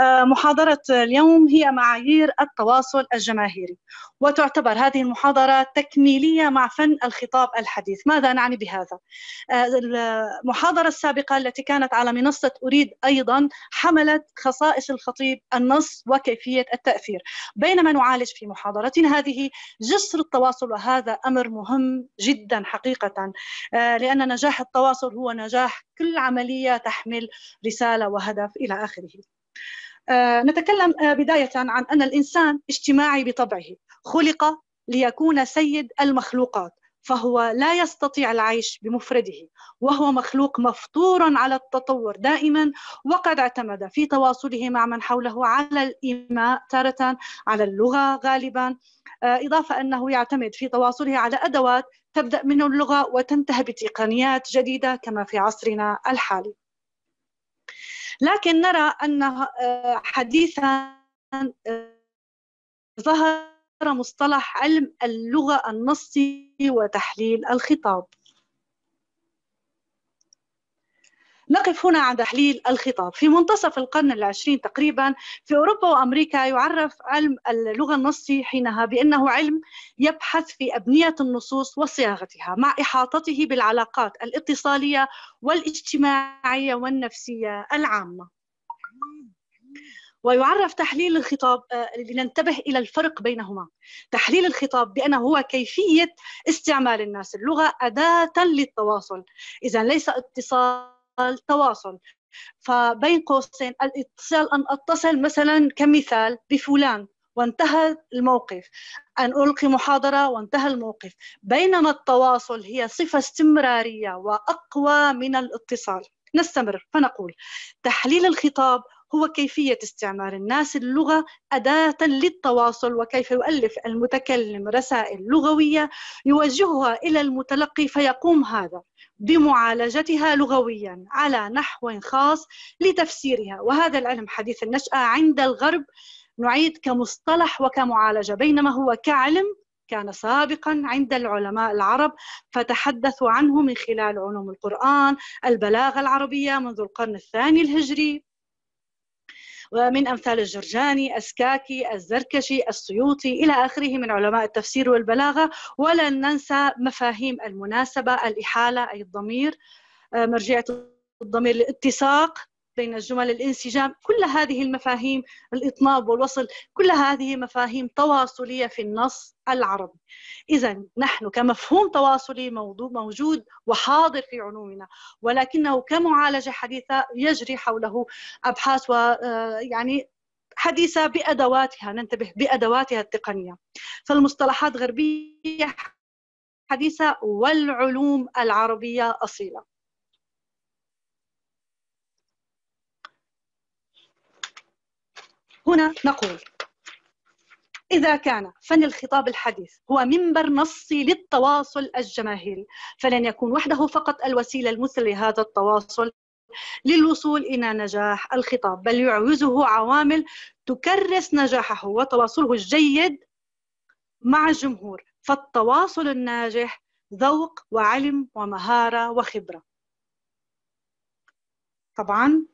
آه، محاضرة اليوم هي معايير التواصل الجماهيري وتعتبر هذه المحاضرة تكميلية مع فن الخطاب الحديث ماذا نعني بهذا؟ آه، المحاضرة السابقة التي كانت على منصة أريد أيضا حملت خصائص الخطيب النص وكيفية التأثير بينما نعالج في محاضرتنا هذه جسر التواصل وهذا أمر مهم جدا حقيقة آه، لأن نجاح التواصل هو نجاح كل عملية تحمل رسالة وهدف إلى آخره آه، نتكلم آه، بداية عن أن الإنسان اجتماعي بطبعه خلق ليكون سيد المخلوقات فهو لا يستطيع العيش بمفرده وهو مخلوق مفطور على التطور دائما وقد اعتمد في تواصله مع من حوله على الايماء تاره على اللغه غالبا آه، اضافه انه يعتمد في تواصله على ادوات تبدا من اللغه وتنتهي بتقنيات جديده كما في عصرنا الحالي لكن نرى أن آه، حديثا آه، ظهر مصطلح علم اللغة النصي وتحليل الخطاب نقف هنا عند تحليل الخطاب في منتصف القرن العشرين تقريبا في أوروبا وأمريكا يعرف علم اللغة النصي حينها بأنه علم يبحث في أبنية النصوص وصياغتها مع إحاطته بالعلاقات الاتصالية والاجتماعية والنفسية العامة ويعرف تحليل الخطاب آه، لننتبه الى الفرق بينهما تحليل الخطاب بانه هو كيفيه استعمال الناس اللغه اداه للتواصل اذا ليس اتصال التواصل فبين قوسين الاتصال أن أتصل مثلا كمثال بفلان وانتهى الموقف أن ألقي محاضرة وانتهى الموقف بينما التواصل هي صفة استمرارية وأقوى من الاتصال نستمر فنقول تحليل الخطاب هو كيفية استعمار الناس اللغة أداة للتواصل وكيف يؤلف المتكلم رسائل لغوية يوجهها إلى المتلقي فيقوم هذا بمعالجتها لغويا على نحو خاص لتفسيرها وهذا العلم حديث النشأة عند الغرب نعيد كمصطلح وكمعالجة بينما هو كعلم كان سابقا عند العلماء العرب فتحدثوا عنه من خلال علوم القرآن البلاغة العربية منذ القرن الثاني الهجري ومن أمثال الجرجاني السكاكي الزركشي السيوطي إلى آخره من علماء التفسير والبلاغة ولن ننسى مفاهيم المناسبة الإحالة أي الضمير آه، مرجعية الضمير الاتساق بين الجمل الانسجام كل هذه المفاهيم الاطناب والوصل كل هذه مفاهيم تواصليه في النص العربي اذا نحن كمفهوم تواصلي موجود وحاضر في علومنا ولكنه كمعالجه حديثه يجري حوله ابحاث ويعني آه، حديثه بادواتها ننتبه بادواتها التقنيه فالمصطلحات غربيه حديثه والعلوم العربيه اصيله هنا نقول إذا كان فن الخطاب الحديث هو منبر نصي للتواصل الجماهيري فلن يكون وحده فقط الوسيلة المثلى لهذا التواصل للوصول إلى نجاح الخطاب بل يعوزه عوامل تكرس نجاحه وتواصله الجيد مع الجمهور فالتواصل الناجح ذوق وعلم ومهارة وخبرة طبعا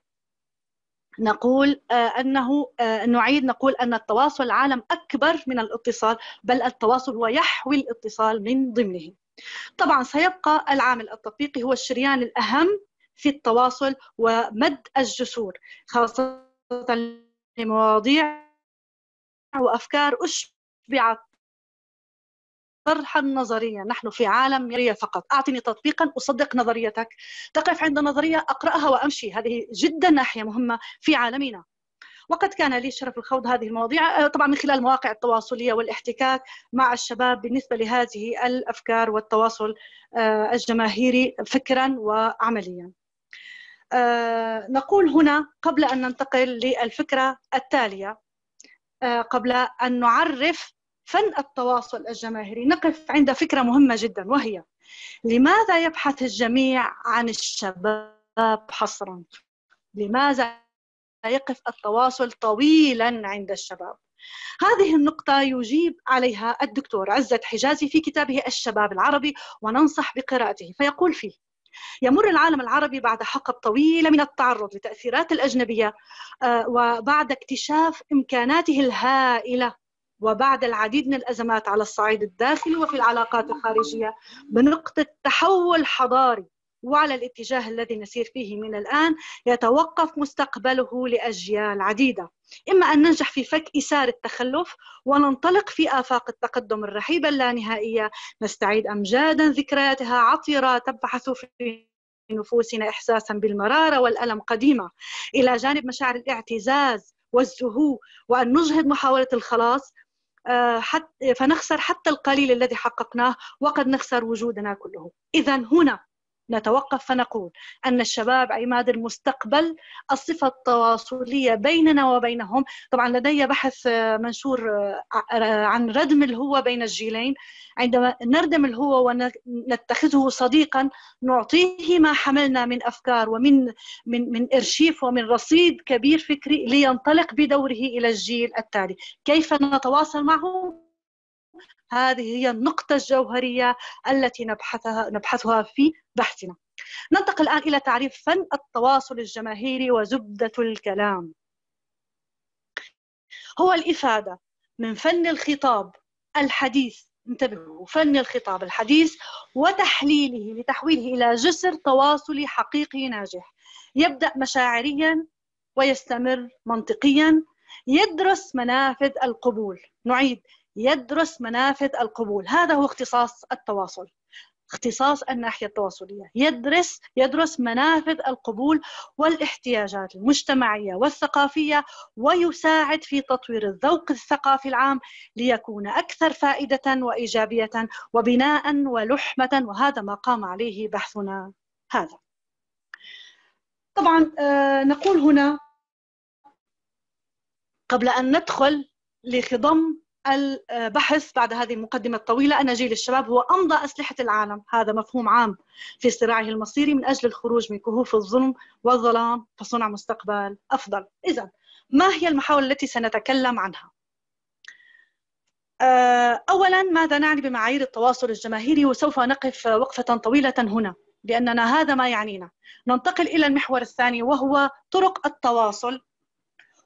نقول آه، انه آه، نعيد نقول ان التواصل العالم اكبر من الاتصال بل التواصل هو يحوي الاتصال من ضمنه. طبعا سيبقى العامل التطبيقي هو الشريان الاهم في التواصل ومد الجسور خاصه لمواضيع وافكار اشبعت طرحا نظريا نحن في عالم نظرية فقط أعطني تطبيقا أصدق نظريتك تقف عند نظرية أقرأها وأمشي هذه جدا ناحية مهمة في عالمنا وقد كان لي شرف الخوض هذه المواضيع آه، طبعا من خلال مواقع التواصلية والاحتكاك مع الشباب بالنسبة لهذه الأفكار والتواصل آه، الجماهيري فكرا وعمليا آه، نقول هنا قبل أن ننتقل للفكرة التالية قبل أن نعرف فن التواصل الجماهيري نقف عند فكرة مهمة جدا وهي لماذا يبحث الجميع عن الشباب حصرا لماذا يقف التواصل طويلا عند الشباب هذه النقطة يجيب عليها الدكتور عزت حجازي في كتابه الشباب العربي وننصح بقراءته فيقول فيه يمر العالم العربي بعد حقب طويلة من التعرض لتأثيرات الأجنبية آه، وبعد اكتشاف إمكاناته الهائلة وبعد العديد من الأزمات على الصعيد الداخلي وفي العلاقات الخارجية بنقطة تحول حضاري وعلى الاتجاه الذي نسير فيه من الآن يتوقف مستقبله لأجيال عديدة إما أن ننجح في فك إسار التخلف وننطلق في آفاق التقدم الرحيبة اللانهائية نستعيد أمجادا ذكرياتها عطرة تبحث في نفوسنا إحساسا بالمرارة والألم قديمة إلى جانب مشاعر الاعتزاز والزهو وأن نجهد محاولة الخلاص آه، فنخسر حتى القليل الذي حققناه وقد نخسر وجودنا كله إذا هنا نتوقف فنقول أن الشباب عماد المستقبل الصفة التواصلية بيننا وبينهم طبعا لدي بحث آه، منشور آه، آه، عن ردم الهوة بين الجيلين عندما نردم الهوة ونتخذه صديقا نعطيه ما حملنا من أفكار ومن من من إرشيف ومن رصيد كبير فكري لينطلق بدوره إلى الجيل التالي كيف نتواصل معه هذه هي النقطة الجوهرية التي نبحثها نبحثها في بحثنا. ننتقل الآن إلى تعريف فن التواصل الجماهيري وزبدة الكلام. هو الإفادة من فن الخطاب الحديث انتبهوا فن الخطاب الحديث وتحليله لتحويله إلى جسر تواصلي حقيقي ناجح يبدأ مشاعريا ويستمر منطقيا يدرس منافذ القبول نعيد يدرس منافذ القبول هذا هو اختصاص التواصل اختصاص الناحية التواصلية يدرس يدرس منافذ القبول والاحتياجات المجتمعية والثقافية ويساعد في تطوير الذوق الثقافي العام ليكون أكثر فائدة وإيجابية وبناء ولحمة وهذا ما قام عليه بحثنا هذا طبعا آه، نقول هنا قبل أن ندخل لخضم البحث بعد هذه المقدمة الطويلة أن جيل الشباب هو أمضى أسلحة العالم هذا مفهوم عام في صراعه المصيري من أجل الخروج من كهوف الظلم والظلام فصنع مستقبل أفضل إذا ما هي المحاور التي سنتكلم عنها؟ آه، أولا ماذا نعني بمعايير التواصل الجماهيري وسوف نقف وقفة طويلة هنا لأننا هذا ما يعنينا ننتقل إلى المحور الثاني وهو طرق التواصل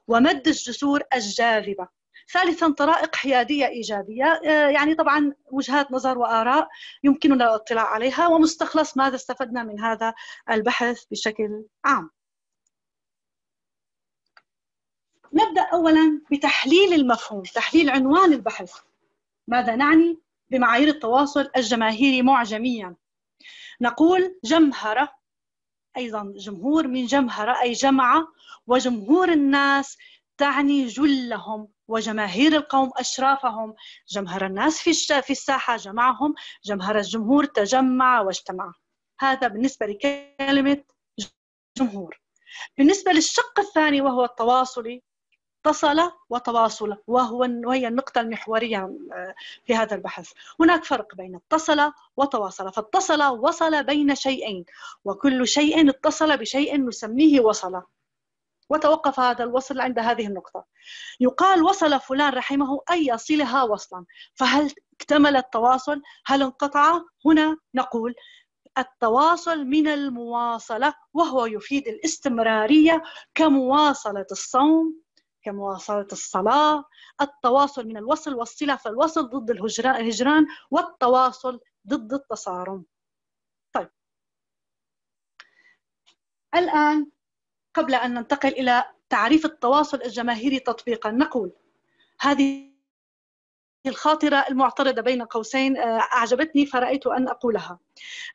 ومد الجسور الجاذبة ثالثا طرائق حيادية إيجابية آه، يعني طبعا وجهات نظر وآراء يمكننا الاطلاع عليها ومستخلص ماذا استفدنا من هذا البحث بشكل عام نبدأ أولا بتحليل المفهوم تحليل عنوان البحث ماذا نعني بمعايير التواصل الجماهيري معجميا نقول جمهرة أيضا جمهور من جمهرة أي جمعة وجمهور الناس تعني جلهم وجماهير القوم أشرافهم جمهر الناس في, في الساحة جمعهم جمهر الجمهور تجمع واجتمع هذا بالنسبة لكلمة جمهور بالنسبة للشق الثاني وهو التواصلي اتصل وتواصل وهو وهي النقطة المحورية آه، في هذا البحث هناك فرق بين اتصل وتواصل فاتصل وصل بين شيئين وكل شيء اتصل بشيء نسميه وصل وتوقف هذا الوصل عند هذه النقطة يقال وصل فلان رحمه أي يصلها وصلا فهل اكتمل التواصل هل انقطع هنا نقول التواصل من المواصلة وهو يفيد الاستمرارية كمواصلة الصوم كمواصلة الصلاة التواصل من الوصل والصلة فالوصل ضد الهجران والتواصل ضد التصارم طيب الآن قبل أن ننتقل إلى تعريف التواصل الجماهيري تطبيقا نقول هذه الخاطرة المعترضة بين قوسين آه، أعجبتني فرأيت أن أقولها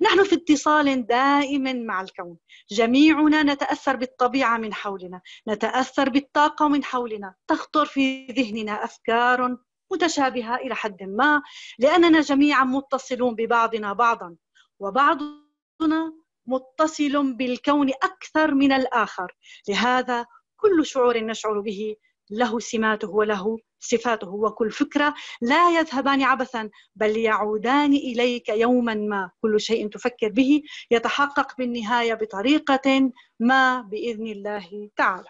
نحن في اتصال دائم مع الكون جميعنا نتأثر بالطبيعة من حولنا نتأثر بالطاقة من حولنا تخطر في ذهننا أفكار متشابهة إلى حد ما لأننا جميعا متصلون ببعضنا بعضا وبعضنا متصل بالكون اكثر من الاخر لهذا كل شعور نشعر به له سماته وله صفاته وكل فكره لا يذهبان عبثا بل يعودان اليك يوما ما كل شيء تفكر به يتحقق بالنهايه بطريقه ما باذن الله تعالى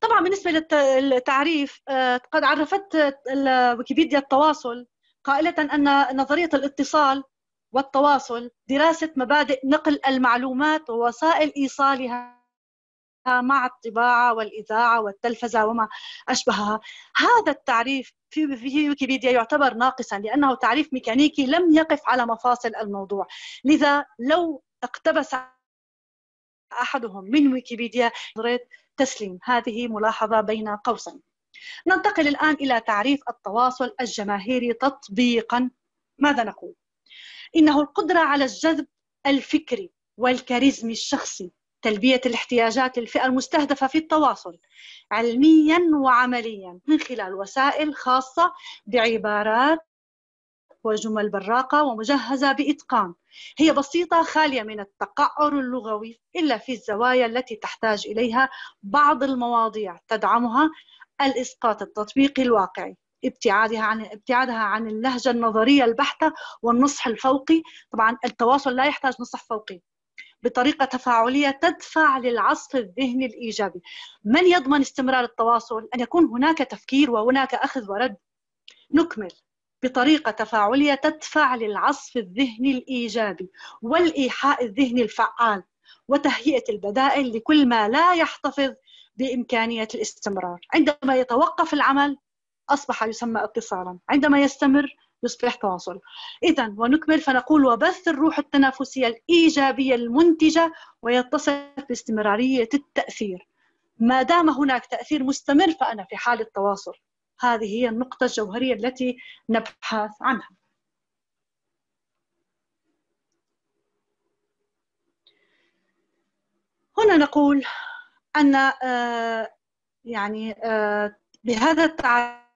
طبعا بالنسبه للتعريف آه، قد عرفت ويكيبيديا التواصل قائله ان نظريه الاتصال والتواصل دراسة مبادئ نقل المعلومات ووسائل إيصالها مع الطباعة والإذاعة والتلفزة وما أشبهها هذا التعريف في, ويكيبيديا يعتبر ناقصا لأنه تعريف ميكانيكي لم يقف على مفاصل الموضوع لذا لو اقتبس أحدهم من ويكيبيديا تسليم هذه ملاحظة بين قوسين ننتقل الآن إلى تعريف التواصل الجماهيري تطبيقا ماذا نقول؟ انه القدره على الجذب الفكري والكاريزمي الشخصي تلبيه الاحتياجات للفئه المستهدفه في التواصل علميا وعمليا من خلال وسائل خاصه بعبارات وجمل براقة ومجهزة بإتقان هي بسيطة خالية من التقعر اللغوي إلا في الزوايا التي تحتاج إليها بعض المواضيع تدعمها الإسقاط التطبيقي الواقعي ابتعادها عن ابتعادها عن اللهجه النظريه البحته والنصح الفوقي طبعا التواصل لا يحتاج نصح فوقي بطريقه تفاعليه تدفع للعصف الذهني الايجابي من يضمن استمرار التواصل ان يكون هناك تفكير وهناك اخذ ورد نكمل بطريقة تفاعلية تدفع للعصف الذهني الإيجابي والإيحاء الذهني الفعال وتهيئة البدائل لكل ما لا يحتفظ بإمكانية الاستمرار عندما يتوقف العمل أصبح يسمى اتصالا عندما يستمر يصبح تواصل إذا ونكمل فنقول وبث الروح التنافسية الإيجابية المنتجة ويتصف باستمرارية التأثير ما دام هناك تأثير مستمر فأنا في حال التواصل هذه هي النقطة الجوهرية التي نبحث عنها هنا نقول أن آه، يعني آه، بهذا التعريف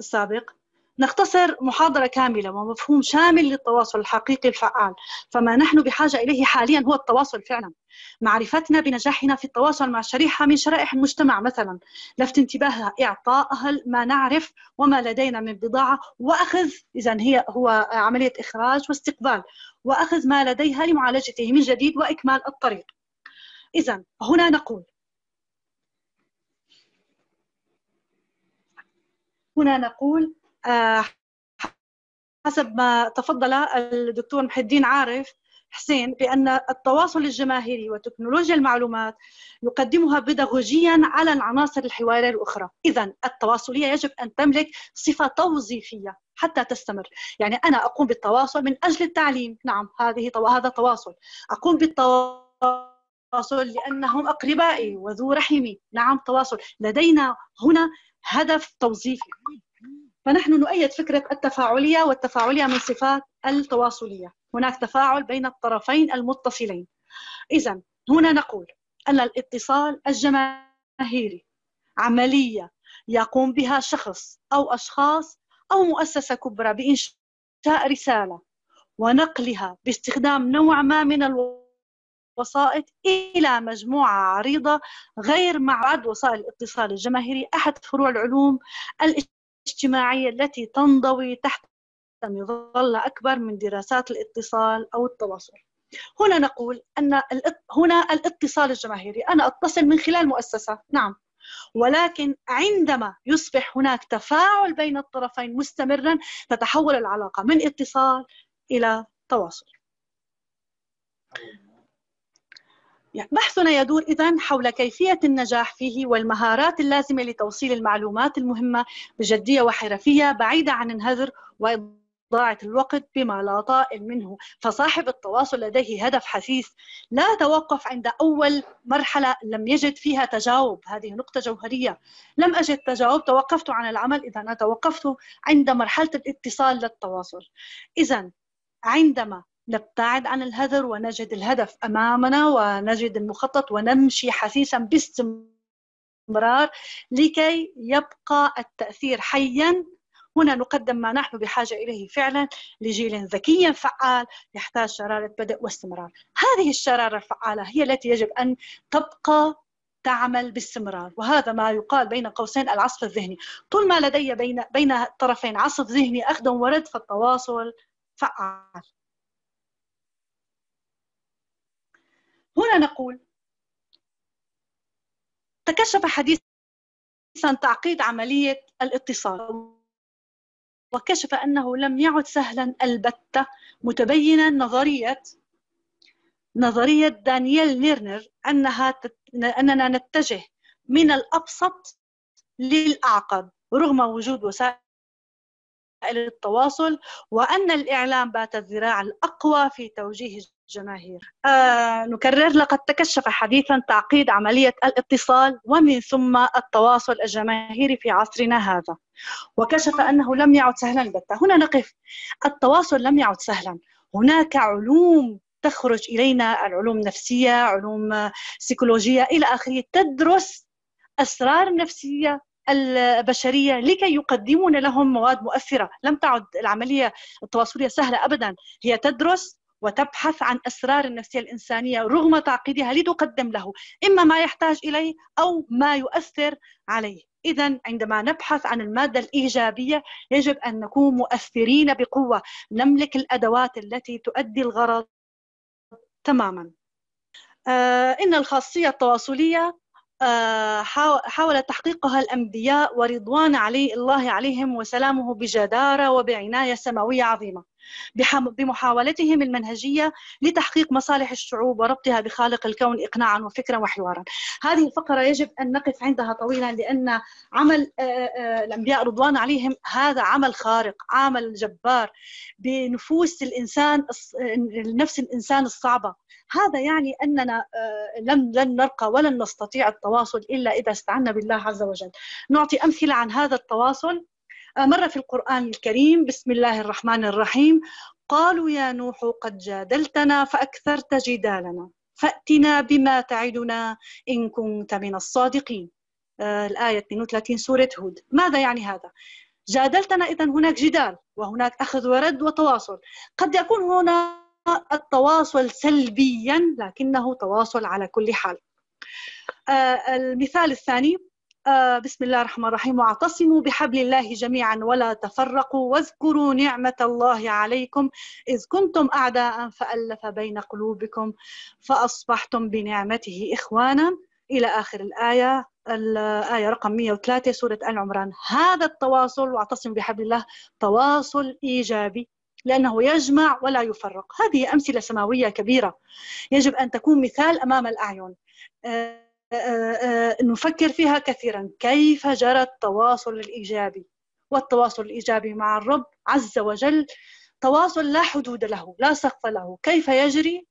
السابق نختصر محاضرة كاملة ومفهوم شامل للتواصل الحقيقي الفعال فما نحن بحاجة إليه حاليا هو التواصل فعلا معرفتنا بنجاحنا في التواصل مع شريحة من شرائح المجتمع مثلا لفت انتباهها إعطائها ما نعرف وما لدينا من بضاعة وأخذ إذا هي هو عملية إخراج واستقبال وأخذ ما لديها لمعالجته من جديد وإكمال الطريق إذا هنا نقول هنا نقول آه، حسب ما تفضل الدكتور محي الدين عارف حسين بأن التواصل الجماهيري وتكنولوجيا المعلومات نقدمها بيداغوجيا على العناصر الحوارية الأخرى إذا التواصلية يجب أن تملك صفة توظيفية حتى تستمر يعني أنا أقوم بالتواصل من أجل التعليم نعم هذه هذا تواصل أقوم بالتواصل التواصل لأنهم أقربائي وذو رحمي نعم تواصل لدينا هنا هدف توظيفي فنحن نؤيد فكرة التفاعلية والتفاعلية من صفات التواصلية هناك تفاعل بين الطرفين المتصلين إذا هنا نقول أن الاتصال الجماهيري عملية يقوم بها شخص أو أشخاص أو مؤسسة كبرى بإنشاء رسالة ونقلها باستخدام نوع ما من الوصول وسائط إلى مجموعة عريضة غير معد وسائل الاتصال الجماهيري أحد فروع العلوم الاجتماعية التي تنضوي تحت مظلة أكبر من دراسات الاتصال أو التواصل هنا نقول أن هنا الاتصال الجماهيري أنا أتصل من خلال مؤسسة نعم ولكن عندما يصبح هناك تفاعل بين الطرفين مستمرا تتحول العلاقة من اتصال إلى تواصل يعني بحثنا يدور إذا حول كيفية النجاح فيه والمهارات اللازمة لتوصيل المعلومات المهمة بجدية وحرفية بعيدة عن الهذر وإضاعة الوقت بما لا طائل منه فصاحب التواصل لديه هدف حثيث لا توقف عند أول مرحلة لم يجد فيها تجاوب هذه نقطة جوهرية لم أجد تجاوب توقفت عن العمل إذا أنا توقفت عند مرحلة الاتصال للتواصل إذا عندما نبتعد عن الهذر ونجد الهدف امامنا ونجد المخطط ونمشي حثيثا باستمرار لكي يبقى التاثير حيا هنا نقدم ما نحن بحاجه اليه فعلا لجيل ذكي فعال يحتاج شراره بدء واستمرار. هذه الشراره الفعاله هي التي يجب ان تبقى تعمل باستمرار وهذا ما يقال بين قوسين العصف الذهني طول ما لدي بين بين الطرفين عصف ذهني أخدم ورد فالتواصل فعال هنا نقول تكشف حديثا تعقيد عملية الاتصال وكشف أنه لم يعد سهلا البتة متبينا نظرية نظرية دانييل نيرنر أنها أننا نتجه من الأبسط للأعقد رغم وجود وسائل التواصل وأن الإعلام بات الذراع الأقوى في توجيه الجماهير آه نكرر لقد تكشف حديثا تعقيد عملية الاتصال ومن ثم التواصل الجماهيري في عصرنا هذا وكشف أنه لم يعد سهلا بتا هنا نقف التواصل لم يعد سهلا هناك علوم تخرج إلينا العلوم النفسية علوم سيكولوجية إلى آخره تدرس أسرار نفسية البشريه لكي يقدمون لهم مواد مؤثره، لم تعد العمليه التواصليه سهله ابدا، هي تدرس وتبحث عن اسرار النفسيه الانسانيه رغم تعقيدها لتقدم له اما ما يحتاج اليه او ما يؤثر عليه. إذا عندما نبحث عن المادة الإيجابية يجب أن نكون مؤثرين بقوة نملك الأدوات التي تؤدي الغرض تماما آه، إن الخاصية التواصلية آه، حاول تحقيقها الأنبياء ورضوان علي الله عليهم وسلامه بجدارة وبعناية سماوية عظيمة بمحاولتهم المنهجية لتحقيق مصالح الشعوب وربطها بخالق الكون إقناعا وفكرا وحوارا هذه الفقرة يجب أن نقف عندها طويلا لأن عمل الأنبياء رضوان عليهم هذا عمل خارق عمل جبار بنفوس الإنسان نفس الإنسان الصعبة هذا يعني أننا لم لن نرقى ولن نستطيع التواصل إلا إذا استعنا بالله عز وجل نعطي أمثلة عن هذا التواصل مرة في القرآن الكريم بسم الله الرحمن الرحيم قالوا يا نوح قد جادلتنا فأكثرت جدالنا فأتنا بما تعدنا إن كنت من الصادقين آه، الآية 32 سورة هود ماذا يعني هذا؟ جادلتنا إذا هناك جدال وهناك أخذ ورد وتواصل قد يكون هنا التواصل سلبيا لكنه تواصل على كل حال آه، المثال الثاني آه، بسم الله الرحمن الرحيم واعتصموا بحبل الله جميعا ولا تفرقوا واذكروا نعمة الله عليكم إذ كنتم أعداء فألف بين قلوبكم فأصبحتم بنعمته إخوانا إلى آخر الآية الآية رقم 103 سورة آل عمران هذا التواصل واعتصم بحبل الله تواصل إيجابي لأنه يجمع ولا يفرق هذه أمثلة سماوية كبيرة يجب أن تكون مثال أمام الأعين آه، آه، آه، آه، نفكر فيها كثيرا كيف جرى التواصل الإيجابي والتواصل الإيجابي مع الرب عز وجل تواصل لا حدود له لا سقف له كيف يجري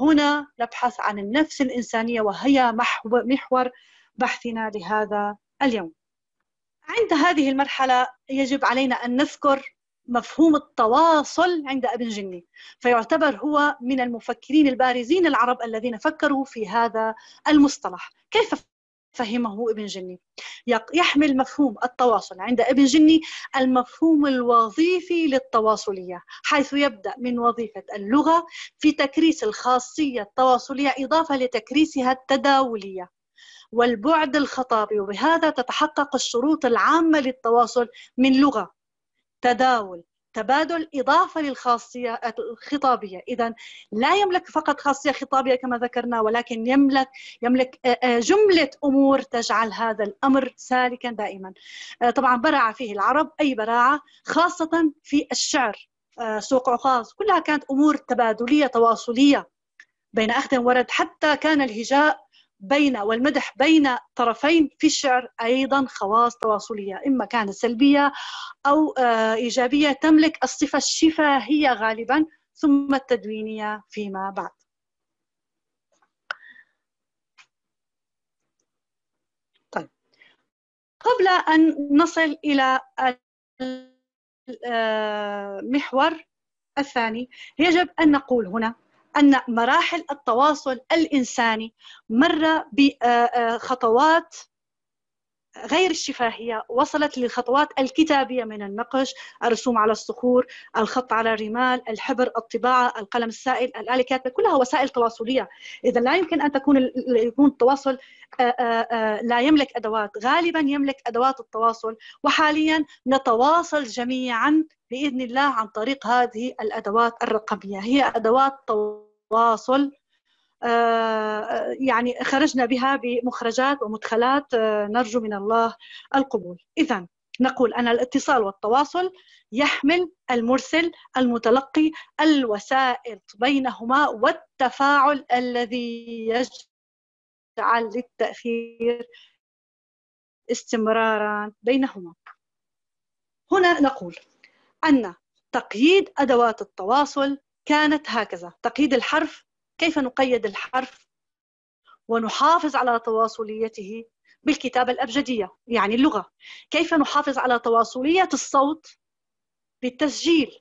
هنا نبحث عن النفس الإنسانية وهي محور بحثنا لهذا اليوم عند هذه المرحلة يجب علينا أن نذكر مفهوم التواصل عند ابن جني فيعتبر هو من المفكرين البارزين العرب الذين فكروا في هذا المصطلح كيف فهمه ابن جني يحمل مفهوم التواصل عند ابن جني المفهوم الوظيفي للتواصلية حيث يبدأ من وظيفة اللغة في تكريس الخاصية التواصلية إضافة لتكريسها التداولية والبعد الخطابي وبهذا تتحقق الشروط العامة للتواصل من لغة تداول تبادل إضافة للخاصية الخطابية إذا لا يملك فقط خاصية خطابية كما ذكرنا ولكن يملك يملك جملة أمور تجعل هذا الأمر سالكا دائما طبعا برع فيه العرب أي براعة خاصة في الشعر سوق عقاص كلها كانت أمور تبادلية تواصلية بين أخذ ورد حتى كان الهجاء بين والمدح بين طرفين في الشعر ايضا خواص تواصليه اما كانت سلبيه او آه، ايجابيه تملك الصفه الشفاهيه غالبا ثم التدوينيه فيما بعد طيب قبل ان نصل الى المحور آه، الثاني يجب ان نقول هنا أن مراحل التواصل الإنساني مر بخطوات آه، آه، غير الشفاهية وصلت للخطوات الكتابية من النقش الرسوم على الصخور الخط على الرمال الحبر الطباعة القلم السائل الآلة كاتبة كلها وسائل تواصلية إذا لا يمكن أن تكون يكون التواصل آه، لا يملك أدوات غالبا يملك أدوات التواصل وحاليا نتواصل جميعا بإذن الله عن طريق هذه الأدوات الرقمية هي أدوات تواصل التواصل آه، يعني خرجنا بها بمخرجات ومدخلات آه، نرجو من الله القبول إذا نقول أن الاتصال والتواصل يحمل المرسل المتلقي الوسائط بينهما والتفاعل الذي يجعل للتاثير استمرارا بينهما هنا نقول أن تقييد أدوات التواصل كانت هكذا تقييد الحرف كيف نقيد الحرف ونحافظ على تواصليته بالكتابة الأبجدية يعني اللغة كيف نحافظ على تواصلية الصوت بالتسجيل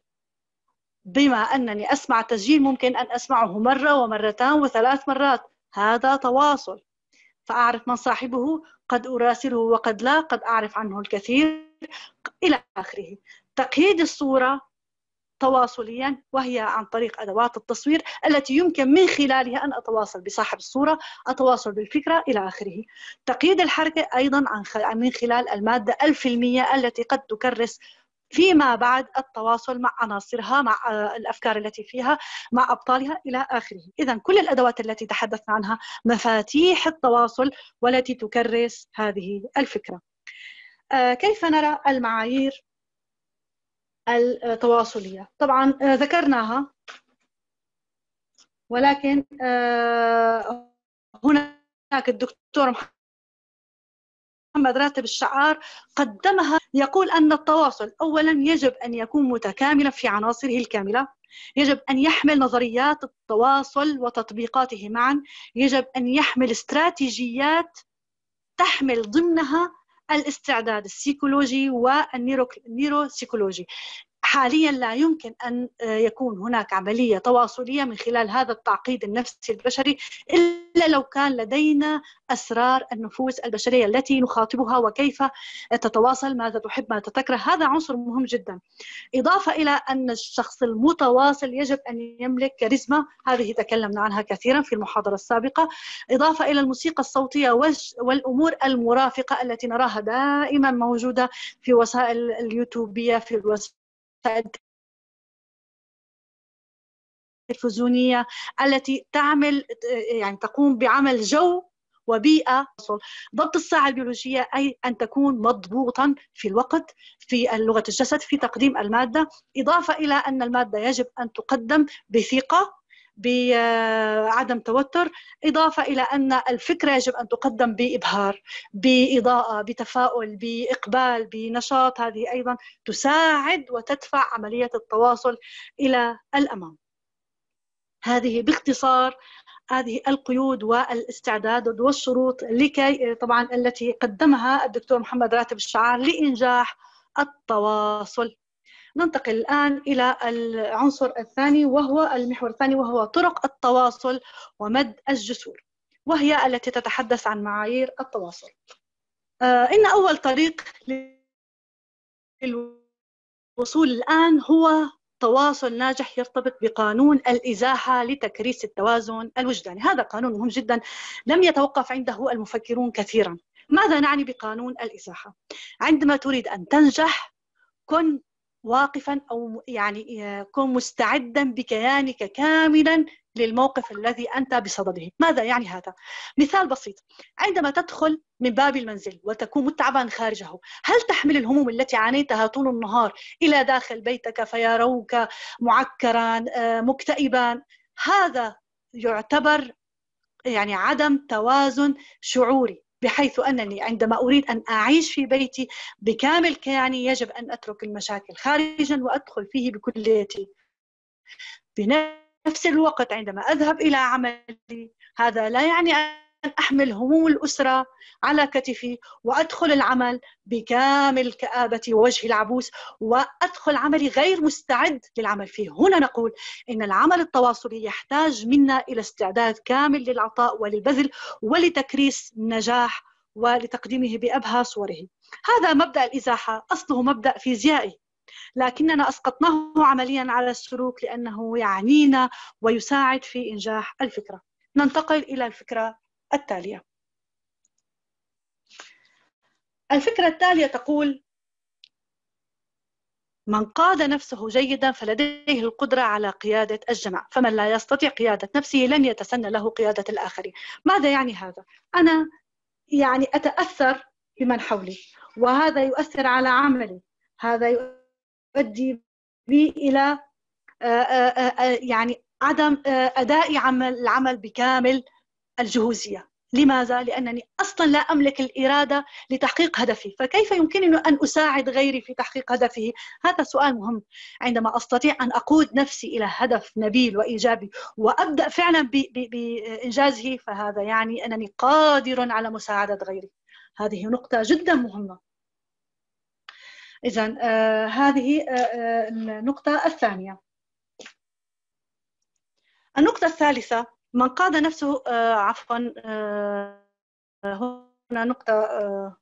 بما أنني أسمع تسجيل ممكن أن أسمعه مرة ومرتان وثلاث مرات هذا تواصل فأعرف من صاحبه قد أراسله وقد لا قد أعرف عنه الكثير إلى آخره تقييد الصورة تواصليا وهي عن طريق ادوات التصوير التي يمكن من خلالها ان اتواصل بصاحب الصوره، اتواصل بالفكره الى اخره. تقييد الحركه ايضا عن من خلال الماده الفيلميه التي قد تكرس فيما بعد التواصل مع عناصرها مع آه، الافكار التي فيها مع ابطالها الى اخره اذا كل الادوات التي تحدثنا عنها مفاتيح التواصل والتي تكرس هذه الفكره آه، كيف نرى المعايير التواصلية طبعا آه، ذكرناها ولكن آه، هناك الدكتور محمد راتب الشعار قدمها يقول أن التواصل أولا يجب أن يكون متكاملا في عناصره الكاملة يجب أن يحمل نظريات التواصل وتطبيقاته معا يجب أن يحمل استراتيجيات تحمل ضمنها الاستعداد السيكولوجي والنيروسيكولوجي حاليا لا يمكن ان آه، يكون هناك عمليه تواصليه من خلال هذا التعقيد النفسي البشري الا لو كان لدينا اسرار النفوس البشريه التي نخاطبها وكيف تتواصل ماذا تحب ماذا تكره هذا عنصر مهم جدا اضافه الى ان الشخص المتواصل يجب ان يملك كاريزما هذه تكلمنا عنها كثيرا في المحاضره السابقه اضافه الى الموسيقى الصوتيه والامور المرافقه التي نراها دائما موجوده في وسائل اليوتيوبيه في الوسائل التلفزيونية التي تعمل يعني تقوم بعمل جو وبيئة ضبط الساعة البيولوجية أي أن تكون مضبوطا في الوقت في لغة الجسد في تقديم المادة إضافة إلى أن المادة يجب أن تقدم بثقة بعدم توتر إضافة إلى أن الفكرة يجب أن تقدم بإبهار بإضاءة بتفاؤل بإقبال بنشاط هذه أيضا تساعد وتدفع عملية التواصل إلى الأمام هذه باختصار هذه القيود والاستعداد والشروط لكي طبعا التي قدمها الدكتور محمد راتب الشعار لإنجاح التواصل ننتقل الآن إلى العنصر الثاني وهو المحور الثاني وهو طرق التواصل ومد الجسور وهي التي تتحدث عن معايير التواصل آه، إن أول طريق للوصول الآن هو تواصل ناجح يرتبط بقانون الإزاحة لتكريس التوازن الوجداني هذا قانون مهم جدا لم يتوقف عنده المفكرون كثيرا ماذا نعني بقانون الإزاحة؟ عندما تريد أن تنجح كن واقفا او يعني آه، كن مستعدا بكيانك كاملا للموقف الذي انت بصدده، ماذا يعني هذا؟ مثال بسيط، عندما تدخل من باب المنزل وتكون متعبا خارجه، هل تحمل الهموم التي عانيتها طول النهار الى داخل بيتك فيروك معكرا آه، مكتئبا؟ هذا يعتبر يعني عدم توازن شعوري بحيث أنني عندما أريد أن أعيش في بيتي بكامل كياني يجب أن أترك المشاكل خارجا وأدخل فيه بكليتي بنفس الوقت عندما أذهب إلى عملي هذا لا يعني أحمل هموم الأسرة على كتفي وأدخل العمل بكامل كآبة وجه العبوس وأدخل عملي غير مستعد للعمل فيه هنا نقول إن العمل التواصلي يحتاج منا إلى استعداد كامل للعطاء وللبذل ولتكريس النجاح ولتقديمه بأبهى صوره هذا مبدأ الإزاحة أصله مبدأ فيزيائي لكننا اسقطناه عمليا على السلوك لانه يعنينا ويساعد في انجاح الفكره. ننتقل الى الفكره التالية الفكرة التالية تقول من قاد نفسه جيدا فلديه القدرة على قيادة الجمع فمن لا يستطيع قيادة نفسه لن يتسنى له قيادة الآخرين ماذا يعني هذا؟ أنا يعني أتأثر بمن حولي وهذا يؤثر على عملي هذا يؤدي بي إلى آه، آه، آه، يعني عدم أدائي عمل العمل بكامل الجهوزيه لماذا؟ لأنني أصلا لا أملك الإرادة لتحقيق هدفي فكيف يمكنني أن أساعد غيري في تحقيق هدفه؟ هذا سؤال مهم عندما أستطيع أن أقود نفسي إلى هدف نبيل وإيجابي وأبدأ فعلا بإنجازه فهذا يعني أنني قادر على مساعدة غيري هذه نقطة جدا مهمة إذا آه هذه آه, آه، النقطة الثانية النقطة الثالثة من قاد نفسه آه، عفوا آه، هنا نقطة آه،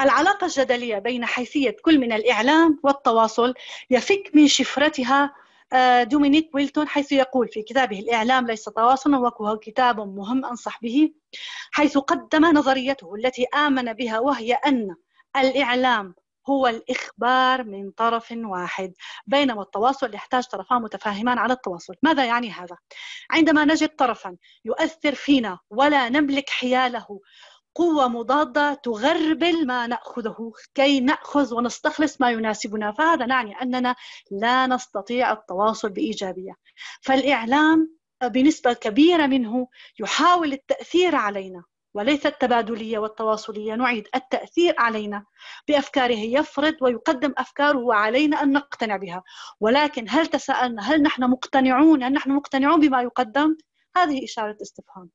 العلاقة الجدلية بين حيثية كل من الإعلام والتواصل يفك من شفرتها دومينيك ويلتون حيث يقول في كتابه الإعلام ليس تواصلا وهو كتاب مهم أنصح به حيث قدم نظريته التي آمن بها وهي أن الإعلام هو الإخبار من طرف واحد بينما التواصل يحتاج طرفان متفاهمان على التواصل ماذا يعني هذا؟ عندما نجد طرفا يؤثر فينا ولا نملك حياله قوة مضادة تغربل ما نأخذه كي نأخذ ونستخلص ما يناسبنا فهذا نعني أننا لا نستطيع التواصل بإيجابية فالإعلام بنسبة كبيرة منه يحاول التأثير علينا وليس التبادلية والتواصلية نعيد التأثير علينا بأفكاره يفرض ويقدم أفكاره وعلينا أن نقتنع بها ولكن هل تساءلنا هل نحن مقتنعون هل نحن مقتنعون بما يقدم هذه إشارة استفهام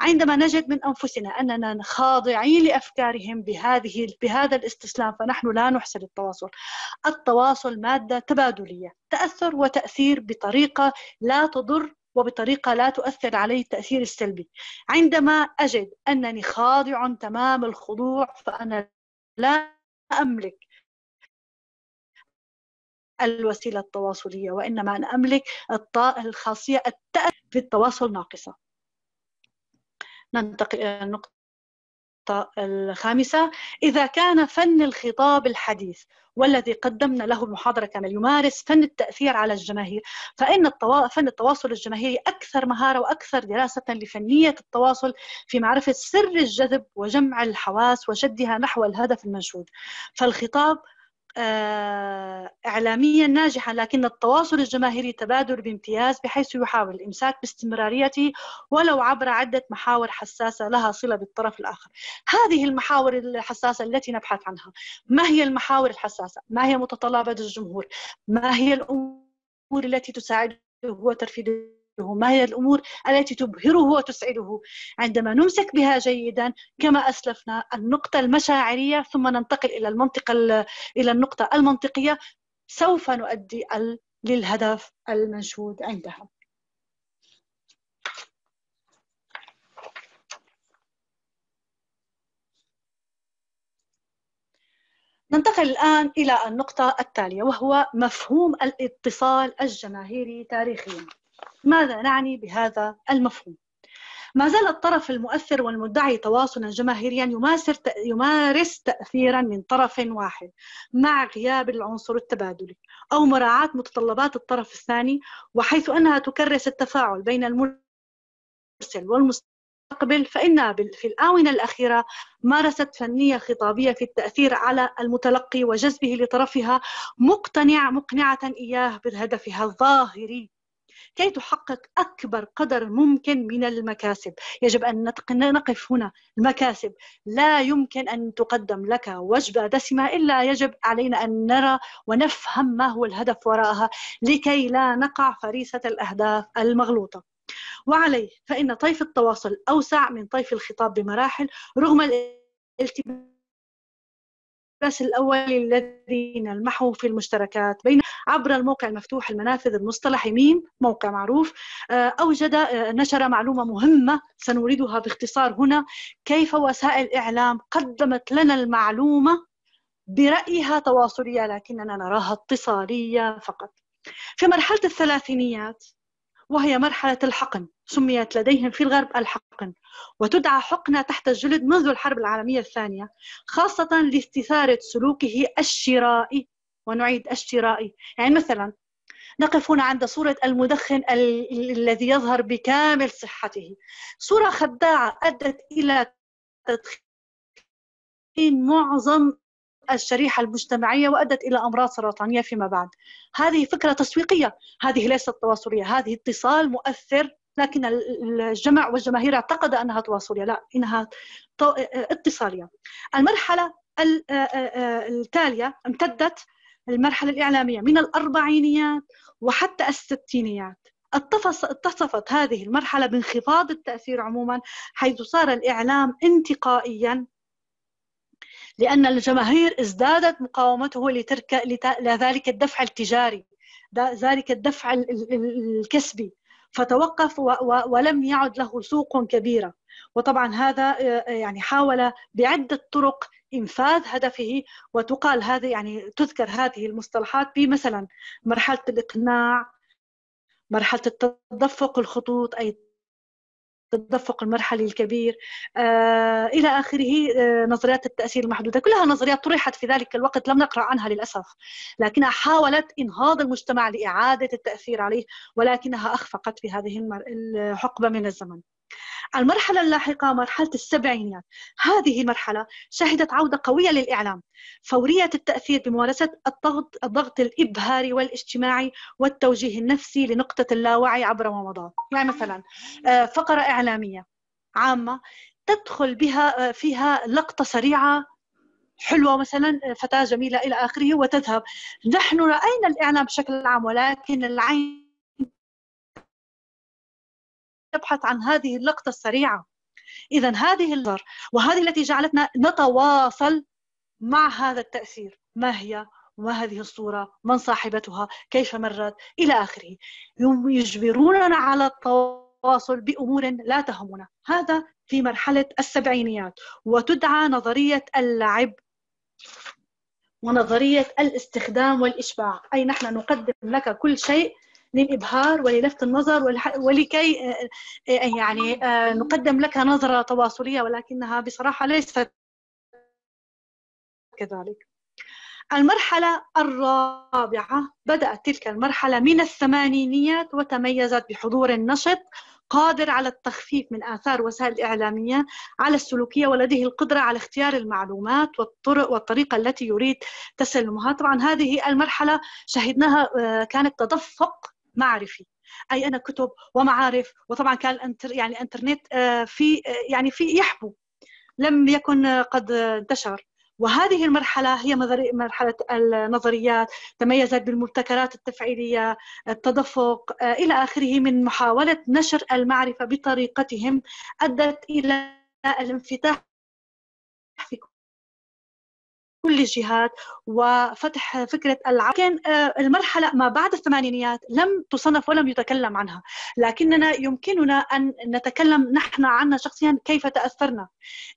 عندما نجد من أنفسنا أننا خاضعين لأفكارهم بهذه بهذا الاستسلام فنحن لا نحسن التواصل التواصل مادة تبادلية تأثر وتأثير بطريقة لا تضر وبطريقة لا تؤثر علي التأثير السلبي عندما أجد أنني خاضع تمام الخضوع فأنا لا أملك الوسيلة التواصلية وإنما أنا أملك الخاصية التأثير في التواصل ناقصة ننتقل إلى النقطة النقطة الخامسة إذا كان فن الخطاب الحديث والذي قدمنا له المحاضرة كان يمارس فن التأثير على الجماهير فإن التوا... فن التواصل الجماهيري أكثر مهارة وأكثر دراسة لفنية التواصل في معرفة سر الجذب وجمع الحواس وشدها نحو الهدف المنشود فالخطاب آه، إعلاميا ناجحا لكن التواصل الجماهيري تبادر بامتياز بحيث يحاول الإمساك باستمراريته ولو عبر عدة محاور حساسة لها صلة بالطرف الآخر هذه المحاور الحساسة التي نبحث عنها ما هي المحاور الحساسة؟ ما هي متطلبات الجمهور؟ ما هي الأمور التي تساعده هو ترفيد ما هي الأمور التي تبهره وتسعده عندما نمسك بها جيدا كما أسلفنا النقطة المشاعرية ثم ننتقل إلى المنطقة إلى النقطة المنطقية سوف نؤدي للهدف المنشود عندها ننتقل الآن إلى النقطة التالية وهو مفهوم الاتصال الجماهيري تاريخياً ماذا نعني بهذا المفهوم؟ ما زال الطرف المؤثر والمدعي تواصلا جماهيريا يمارس يمارس تاثيرا من طرف واحد مع غياب العنصر التبادلي او مراعاه متطلبات الطرف الثاني وحيث انها تكرس التفاعل بين المرسل والمستقبل فانها في الاونه الاخيره مارست فنيه خطابيه في التاثير على المتلقي وجذبه لطرفها مقتنع مقنعه اياه بهدفها الظاهري كي تحقق أكبر قدر ممكن من المكاسب يجب أن نقف هنا المكاسب لا يمكن أن تقدم لك وجبة دسمة إلا يجب علينا أن نرى ونفهم ما هو الهدف وراءها لكي لا نقع فريسة الأهداف المغلوطة وعليه فإن طيف التواصل أوسع من طيف الخطاب بمراحل رغم الالتباس الأساس الأولي الذي نلمحه في المشتركات بين عبر الموقع المفتوح المنافذ المصطلح ميم موقع معروف آه، أوجد آه، نشر معلومة مهمة سنريدها باختصار هنا كيف وسائل الإعلام قدمت لنا المعلومة برأيها تواصلية لكننا نراها اتصالية فقط في مرحلة الثلاثينيات وهي مرحلة الحقن سميت لديهم في الغرب الحقن وتدعى حقنة تحت الجلد منذ الحرب العالمية الثانية خاصة لاستثارة سلوكه الشرائي ونعيد الشرائي يعني مثلا نقف هنا عند صورة المدخن الذي يظهر بكامل صحته صورة خداعة أدت إلى تدخين معظم الشريحة المجتمعية وأدت إلى أمراض سرطانية فيما بعد هذه فكرة تسويقية هذه ليست تواصلية هذه اتصال مؤثر لكن الجمع والجماهير اعتقد أنها تواصلية لا إنها اتصالية المرحلة التالية امتدت المرحلة الإعلامية من الأربعينيات وحتى الستينيات اتصفت هذه المرحلة بانخفاض التأثير عموما حيث صار الإعلام انتقائيا لأن الجماهير ازدادت مقاومته لترك لذلك الدفع التجاري ذلك الدفع الكسبي فتوقف ولم يعد له سوق كبيرة وطبعا هذا آه، يعني حاول بعدة طرق انفاذ هدفه وتقال هذه يعني تذكر هذه المصطلحات بمثلا مرحله الاقناع مرحله التدفق الخطوط اي التدفق المرحلي الكبير آه إلى آخره آه نظريات التأثير المحدودة كلها نظريات طرحت في ذلك الوقت لم نقرأ عنها للأسف لكنها حاولت إنهاض المجتمع لإعادة التأثير عليه ولكنها أخفقت في هذه الحقبة من الزمن المرحلة اللاحقة مرحلة السبعينيات هذه المرحلة شهدت عودة قوية للإعلام فورية التأثير بممارسة الضغط, الضغط الإبهاري والاجتماعي والتوجيه النفسي لنقطة اللاوعي عبر ما يعني مثلا آه، فقرة إعلامية عامة تدخل بها آه، فيها لقطة سريعة حلوه مثلا آه، فتاه جميله الى اخره وتذهب نحن راينا الاعلام بشكل عام ولكن العين تبحث عن هذه اللقطة السريعة إذا هذه النظر وهذه التي جعلتنا نتواصل مع هذا التأثير ما هي وما هذه الصورة من صاحبتها كيف مرت إلى آخره يجبروننا على التواصل بأمور لا تهمنا هذا في مرحلة السبعينيات وتدعى نظرية اللعب ونظرية الاستخدام والإشباع أي نحن نقدم لك كل شيء للابهار وللفت النظر ولكي آه، آه، آه، يعني نقدم لك نظره تواصليه ولكنها بصراحه ليست كذلك المرحلة الرابعة بدأت تلك المرحلة من الثمانينيات وتميزت بحضور نشط قادر على التخفيف من آثار وسائل الإعلامية على السلوكية ولديه القدرة على اختيار المعلومات والطرق والطريقة التي يريد تسلمها طبعا هذه المرحلة شهدناها كانت تدفق معرفي اي انا كتب ومعارف وطبعا كان الانتر يعني الانترنت آه، في آه، يعني في يحبو لم يكن آه، قد انتشر وهذه المرحلة هي مرحلة النظريات تميزت بالمبتكرات التفعيلية التدفق إلى آخره من محاولة نشر المعرفة بطريقتهم أدت إلى الانفتاح كل الجهات وفتح فكرة العمل كان آه، المرحلة ما بعد الثمانينيات لم تصنف ولم يتكلم عنها لكننا يمكننا أن نتكلم نحن عنا شخصيا كيف تأثرنا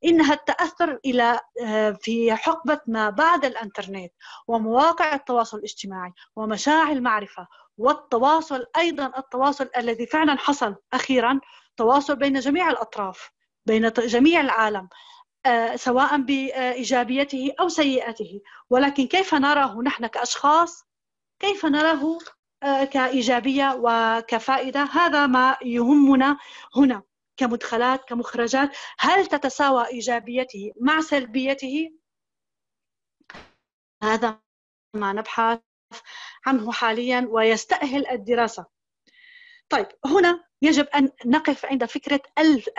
إنها التأثر إلى آه، في حقبة ما بعد الإنترنت ومواقع التواصل الاجتماعي ومشاعر المعرفة والتواصل أيضا التواصل الذي فعلا حصل أخيرا تواصل بين جميع الأطراف بين جميع العالم آه، سواء بايجابيته او سيئته ولكن كيف نراه نحن كاشخاص كيف نراه آه، كايجابيه وكفائده هذا ما يهمنا هنا كمدخلات كمخرجات هل تتساوى ايجابيته مع سلبيته هذا ما نبحث عنه حاليا ويستاهل الدراسه طيب هنا يجب أن نقف عند فكرة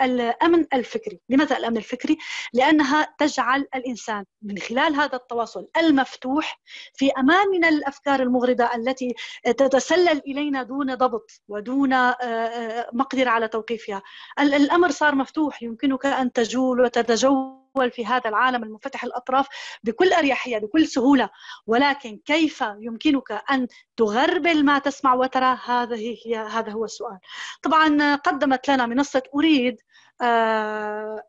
الأمن الفكري لماذا الأمن الفكري؟ لأنها تجعل الإنسان من خلال هذا التواصل المفتوح في أمان من الأفكار المغرضة التي تتسلل إلينا دون ضبط ودون آه، آه، مقدرة على توقيفها الأمر صار مفتوح يمكنك أن تجول وتتجول الدول في هذا العالم المنفتح الأطراف بكل أريحية بكل سهولة ولكن كيف يمكنك أن تغربل ما تسمع وترى هذه هي هذا هو السؤال طبعا قدمت لنا منصة أريد آه،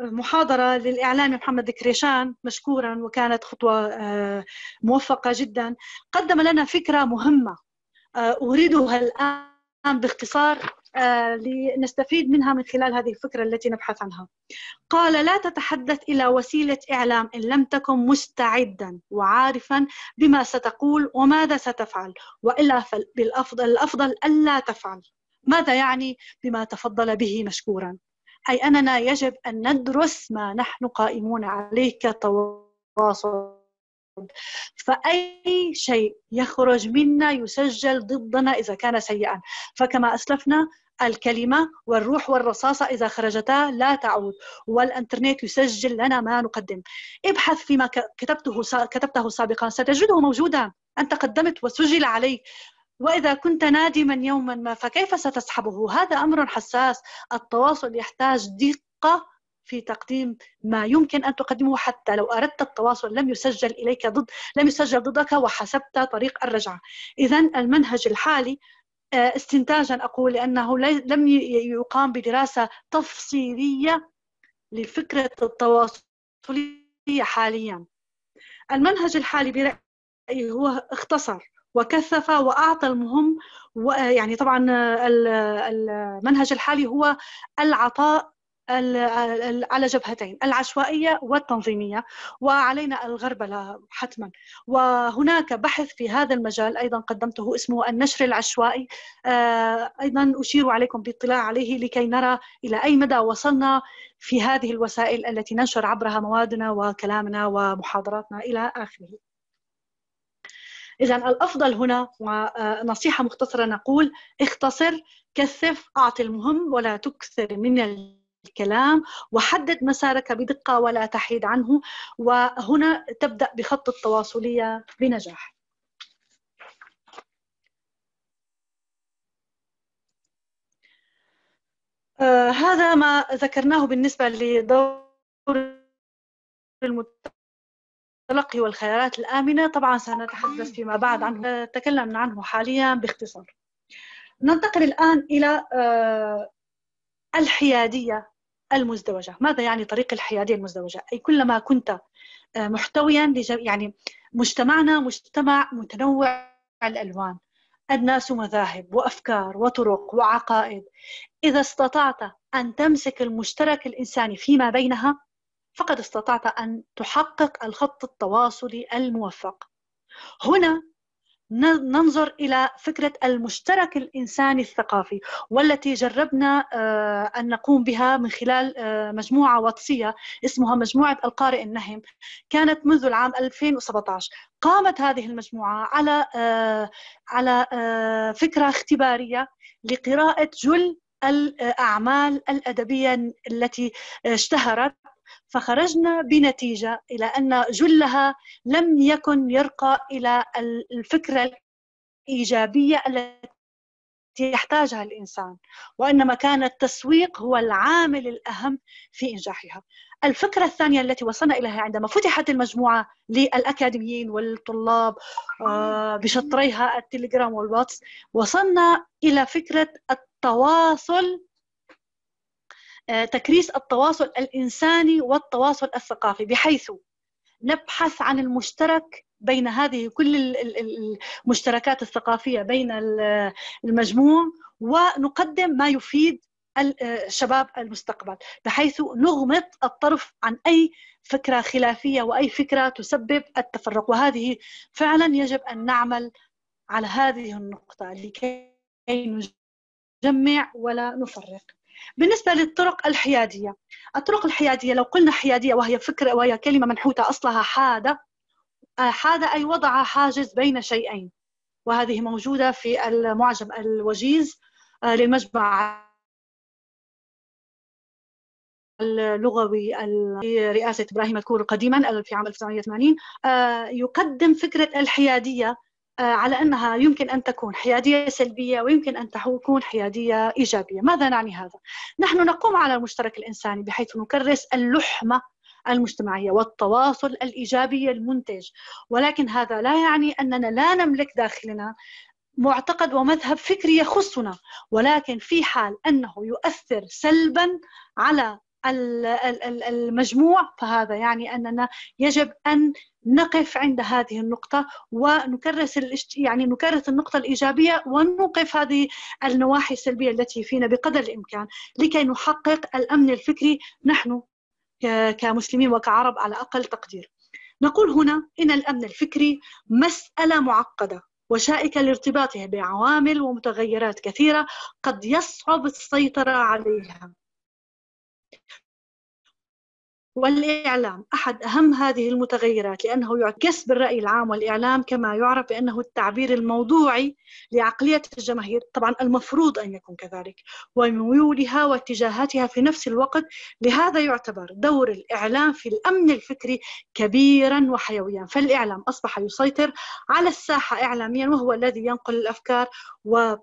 محاضرة للإعلامي محمد كريشان مشكورا وكانت خطوة آه، موفقة جدا قدم لنا فكرة مهمة آه، أريدها الآن باختصار آه، لنستفيد منها من خلال هذه الفكرة التي نبحث عنها قال لا تتحدث إلى وسيلة إعلام إن لم تكن مستعدا وعارفا بما ستقول وماذا ستفعل وإلا بالأفضل الأفضل ألا تفعل ماذا يعني بما تفضل به مشكورا أي أننا يجب أن ندرس ما نحن قائمون عليه كتواصل فأي شيء يخرج منا يسجل ضدنا إذا كان سيئا فكما أسلفنا الكلمة والروح والرصاصة إذا خرجتا لا تعود والإنترنت يسجل لنا ما نقدم ابحث فيما كتبته كتبته سابقا ستجده موجودا أنت قدمت وسجل عليك وإذا كنت نادما يوما ما فكيف ستسحبه هذا أمر حساس التواصل يحتاج دقة في تقديم ما يمكن ان تقدمه حتى لو اردت التواصل لم يسجل اليك ضد لم يسجل ضدك وحسبت طريق الرجعه اذا المنهج الحالي آه، استنتاجا اقول لانه لم يقام بدراسه تفصيليه لفكره التواصليه حاليا المنهج الحالي برايي هو اختصر وكثف واعطى المهم آه، يعني طبعا آه، المنهج الحالي هو العطاء على جبهتين العشوائيه والتنظيميه وعلينا الغربله حتما وهناك بحث في هذا المجال ايضا قدمته اسمه النشر العشوائي آه، ايضا اشير عليكم بالاطلاع عليه لكي نرى الى اي مدى وصلنا في هذه الوسائل التي ننشر عبرها موادنا وكلامنا ومحاضراتنا الى اخره إذا الأفضل هنا ونصيحة مختصرة نقول اختصر كثف أعطي المهم ولا تكثر من ال... الكلام وحدد مسارك بدقة ولا تحيد عنه وهنا تبدأ بخط التواصلية بنجاح آه هذا ما ذكرناه بالنسبة لدور المتلقي والخيارات الآمنة طبعا سنتحدث فيما بعد عنه تكلمنا عنه حاليا باختصار ننتقل الآن إلى آه الحيادية المزدوجة ماذا يعني طريق الحيادية المزدوجة أي كلما كنت آه، محتويا يعني مجتمعنا مجتمع متنوع الألوان الناس مذاهب وأفكار وطرق وعقائد إذا استطعت أن تمسك المشترك الإنساني فيما بينها فقد استطعت أن تحقق الخط التواصلي الموفق هنا ننظر الى فكره المشترك الانساني الثقافي والتي جربنا آه، ان نقوم بها من خلال آه، مجموعه واتسيه اسمها مجموعه القارئ النهم كانت منذ العام 2017 قامت هذه المجموعه على آه، على فكره اختباريه لقراءه جل الاعمال الادبيه التي اشتهرت فخرجنا بنتيجة إلى أن جلها لم يكن يرقى إلى الفكرة الإيجابية التي يحتاجها الإنسان وإنما كان التسويق هو العامل الأهم في إنجاحها الفكرة الثانية التي وصلنا إليها عندما فتحت المجموعة للأكاديميين والطلاب آه، بشطريها التليجرام والواتس وصلنا إلى فكرة التواصل آه، تكريس التواصل الانساني والتواصل الثقافي بحيث نبحث عن المشترك بين هذه كل المشتركات الثقافيه بين المجموع ونقدم ما يفيد الشباب آه، المستقبل بحيث نغمط الطرف عن اي فكره خلافيه واي فكره تسبب التفرق وهذه فعلا يجب ان نعمل على هذه النقطه لكي نجمع ولا نفرق بالنسبة للطرق الحيادية الطرق الحيادية لو قلنا حيادية وهي فكرة وهي كلمة منحوتة أصلها حادة آه، حادة أي وضع حاجز بين شيئين وهذه موجودة في المعجم الوجيز آه، للمجمع اللغوي لرئاسة إبراهيم الكور قديما آه، في عام 1980 يقدم فكرة الحيادية آه، على انها يمكن ان تكون حياديه سلبيه ويمكن ان تكون حياديه ايجابيه، ماذا نعني هذا؟ نحن نقوم على المشترك الانساني بحيث نكرس اللحمه المجتمعيه والتواصل الايجابي المنتج، ولكن هذا لا يعني اننا لا نملك داخلنا معتقد ومذهب فكري يخصنا، ولكن في حال انه يؤثر سلبا على المجموع فهذا يعني اننا يجب ان نقف عند هذه النقطة ونكرس يعني نكرس النقطة الإيجابية ونوقف هذه النواحي السلبية التي فينا بقدر الإمكان لكي نحقق الأمن الفكري نحن كمسلمين وكعرب على أقل تقدير. نقول هنا إن الأمن الفكري مسألة معقدة وشائكة لارتباطها بعوامل ومتغيرات كثيرة قد يصعب السيطرة عليها والإعلام أحد أهم هذه المتغيرات لأنه يعكس بالرأي العام والإعلام كما يعرف بأنه التعبير الموضوعي لعقلية الجماهير طبعا المفروض أن يكون كذلك وميولها واتجاهاتها في نفس الوقت لهذا يعتبر دور الإعلام في الأمن الفكري كبيرا وحيويا فالإعلام أصبح يسيطر على الساحة إعلاميا وهو الذي ينقل الأفكار و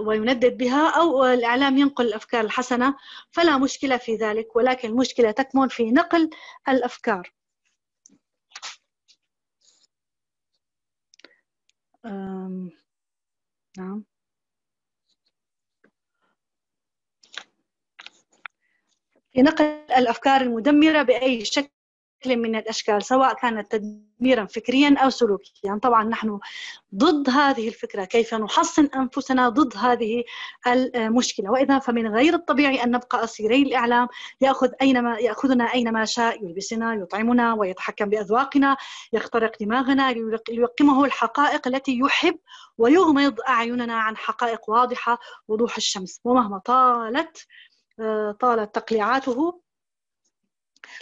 ويندد بها أو الإعلام ينقل الأفكار الحسنة فلا مشكلة في ذلك ولكن المشكلة تكمن في نقل الأفكار نعم في نقل الأفكار المدمرة بأي شكل من الأشكال سواء كانت تدميرا فكريا أو سلوكيا طبعا نحن ضد هذه الفكرة كيف نحصن أنفسنا ضد هذه المشكلة وإذا فمن غير الطبيعي أن نبقى أسيري الإعلام يأخذ أينما يأخذنا أينما شاء يلبسنا يطعمنا ويتحكم بأذواقنا يخترق دماغنا ليقمه الحقائق التي يحب ويغمض أعيننا عن حقائق واضحة وضوح الشمس ومهما طالت آه، طالت تقليعاته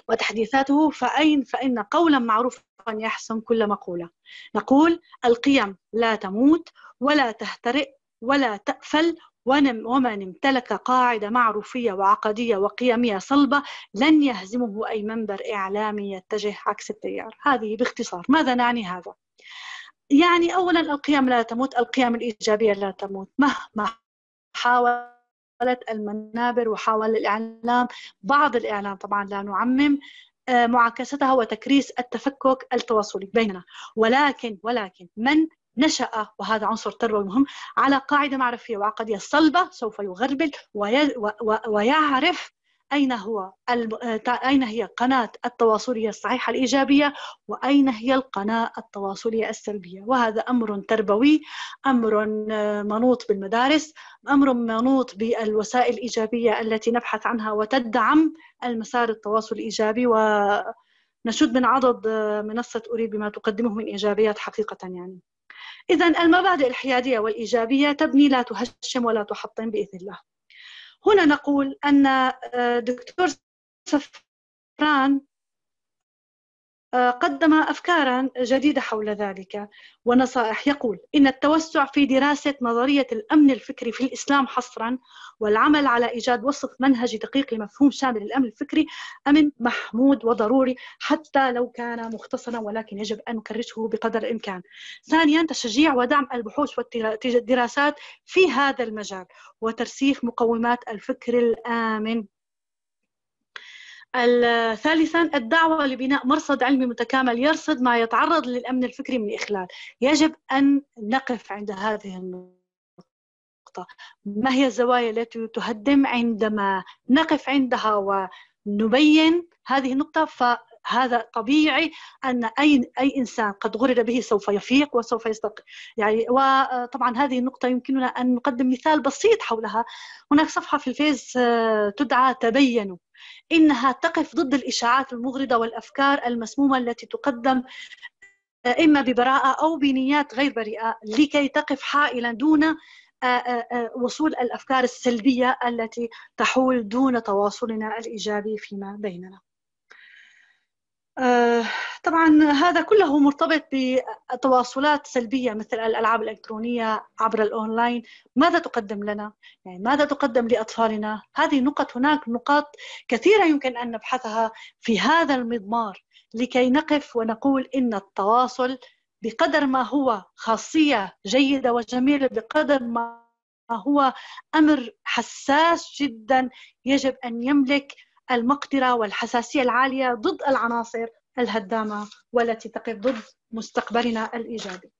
وتحديثاته فأين فإن قولا معروفا يحسم كل مقولة نقول القيم لا تموت ولا تهترئ ولا تأفل ومن امتلك قاعدة معروفية وعقدية وقيمية صلبة لن يهزمه أي منبر إعلامي يتجه عكس التيار هذه باختصار ماذا نعني هذا؟ يعني أولا القيم لا تموت القيم الإيجابية لا تموت مهما حاول المنابر وحاول الإعلام بعض الإعلام طبعا لا نعمم آه، معاكستها وتكريس التفكك التواصلي بيننا ولكن ولكن من نشأ وهذا عنصر تربوي مهم على قاعدة معرفية وعقدية صلبة سوف يغربل ويعرف أين هو آه، أين هي قناة التواصلية الصحيحة الإيجابية وأين هي القناة التواصلية السلبية وهذا أمر تربوي أمر آه، منوط بالمدارس أمر منوط بالوسائل الإيجابية التي نبحث عنها وتدعم المسار التواصل الإيجابي ونشد من عضد آه، منصة أريد بما تقدمه من إيجابيات حقيقة يعني إذا المبادئ الحيادية والإيجابية تبني لا تهشم ولا تحطم بإذن الله هنا نقول أن آه، دكتور صفران قدم أفكارا جديدة حول ذلك ونصائح يقول إن التوسع في دراسة نظرية الأمن الفكري في الإسلام حصرا والعمل على إيجاد وصف منهجي دقيق لمفهوم شامل الأمن الفكري أمن محمود وضروري حتى لو كان مختصرا ولكن يجب أن نكرسه بقدر الإمكان ثانيا تشجيع ودعم البحوث والدراسات في هذا المجال وترسيخ مقومات الفكر الآمن ثالثا الدعوة لبناء مرصد علمي متكامل يرصد ما يتعرض للأمن الفكري من إخلال يجب أن نقف عند هذه النقطة ما هي الزوايا التي تهدم عندما نقف عندها ونبين هذه النقطة ف هذا طبيعي أن أي أي إنسان قد غرر به سوف يفيق وسوف يستقر يعني وطبعا هذه النقطة يمكننا أن نقدم مثال بسيط حولها هناك صفحة في الفيس آه، تدعى تبينوا إنها تقف ضد الإشاعات المغرضة والأفكار المسمومة التي تقدم آه، إما ببراءة أو بنيات غير بريئة لكي تقف حائلا دون آه، وصول الافكار السلبيه التي تحول دون تواصلنا الايجابي فيما بيننا آه، طبعا هذا كله مرتبط بتواصلات سلبية مثل الألعاب الإلكترونية عبر الأونلاين ماذا تقدم لنا؟ يعني ماذا تقدم لأطفالنا؟ هذه نقط هناك نقاط كثيرة يمكن أن نبحثها في هذا المضمار لكي نقف ونقول إن التواصل بقدر ما هو خاصية جيدة وجميلة بقدر ما هو أمر حساس جدا يجب أن يملك المقدرة والحساسية العالية ضد العناصر الهدامة والتي تقف ضد مستقبلنا الإيجابي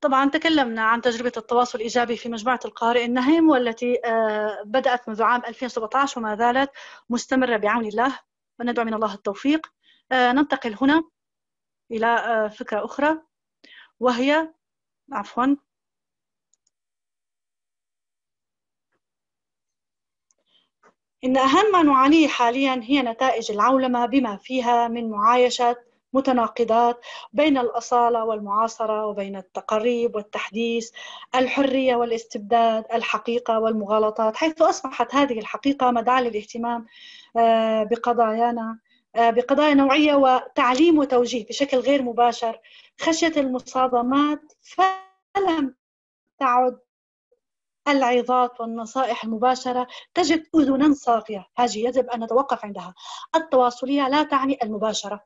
طبعا تكلمنا عن تجربة التواصل الإيجابي في مجموعة القارئ النهيم والتي آه، بدأت منذ عام 2017 وما زالت مستمرة بعون الله وندعو من الله التوفيق آه، ننتقل هنا إلى آه، فكرة أخرى وهي عفوا إن أهم ما نعانيه حاليا هي نتائج العولمة بما فيها من معايشة متناقضات بين الأصالة والمعاصرة وبين التقريب والتحديث الحرية والاستبداد الحقيقة والمغالطات حيث أصبحت هذه الحقيقة مدعاة للاهتمام آه، بقضايانا آه، بقضايا نوعية وتعليم وتوجيه بشكل غير مباشر خشية المصادمات فلم تعد العظات والنصائح المباشرة تجد أذنا صافية هذه يجب أن نتوقف عندها التواصلية لا تعني المباشرة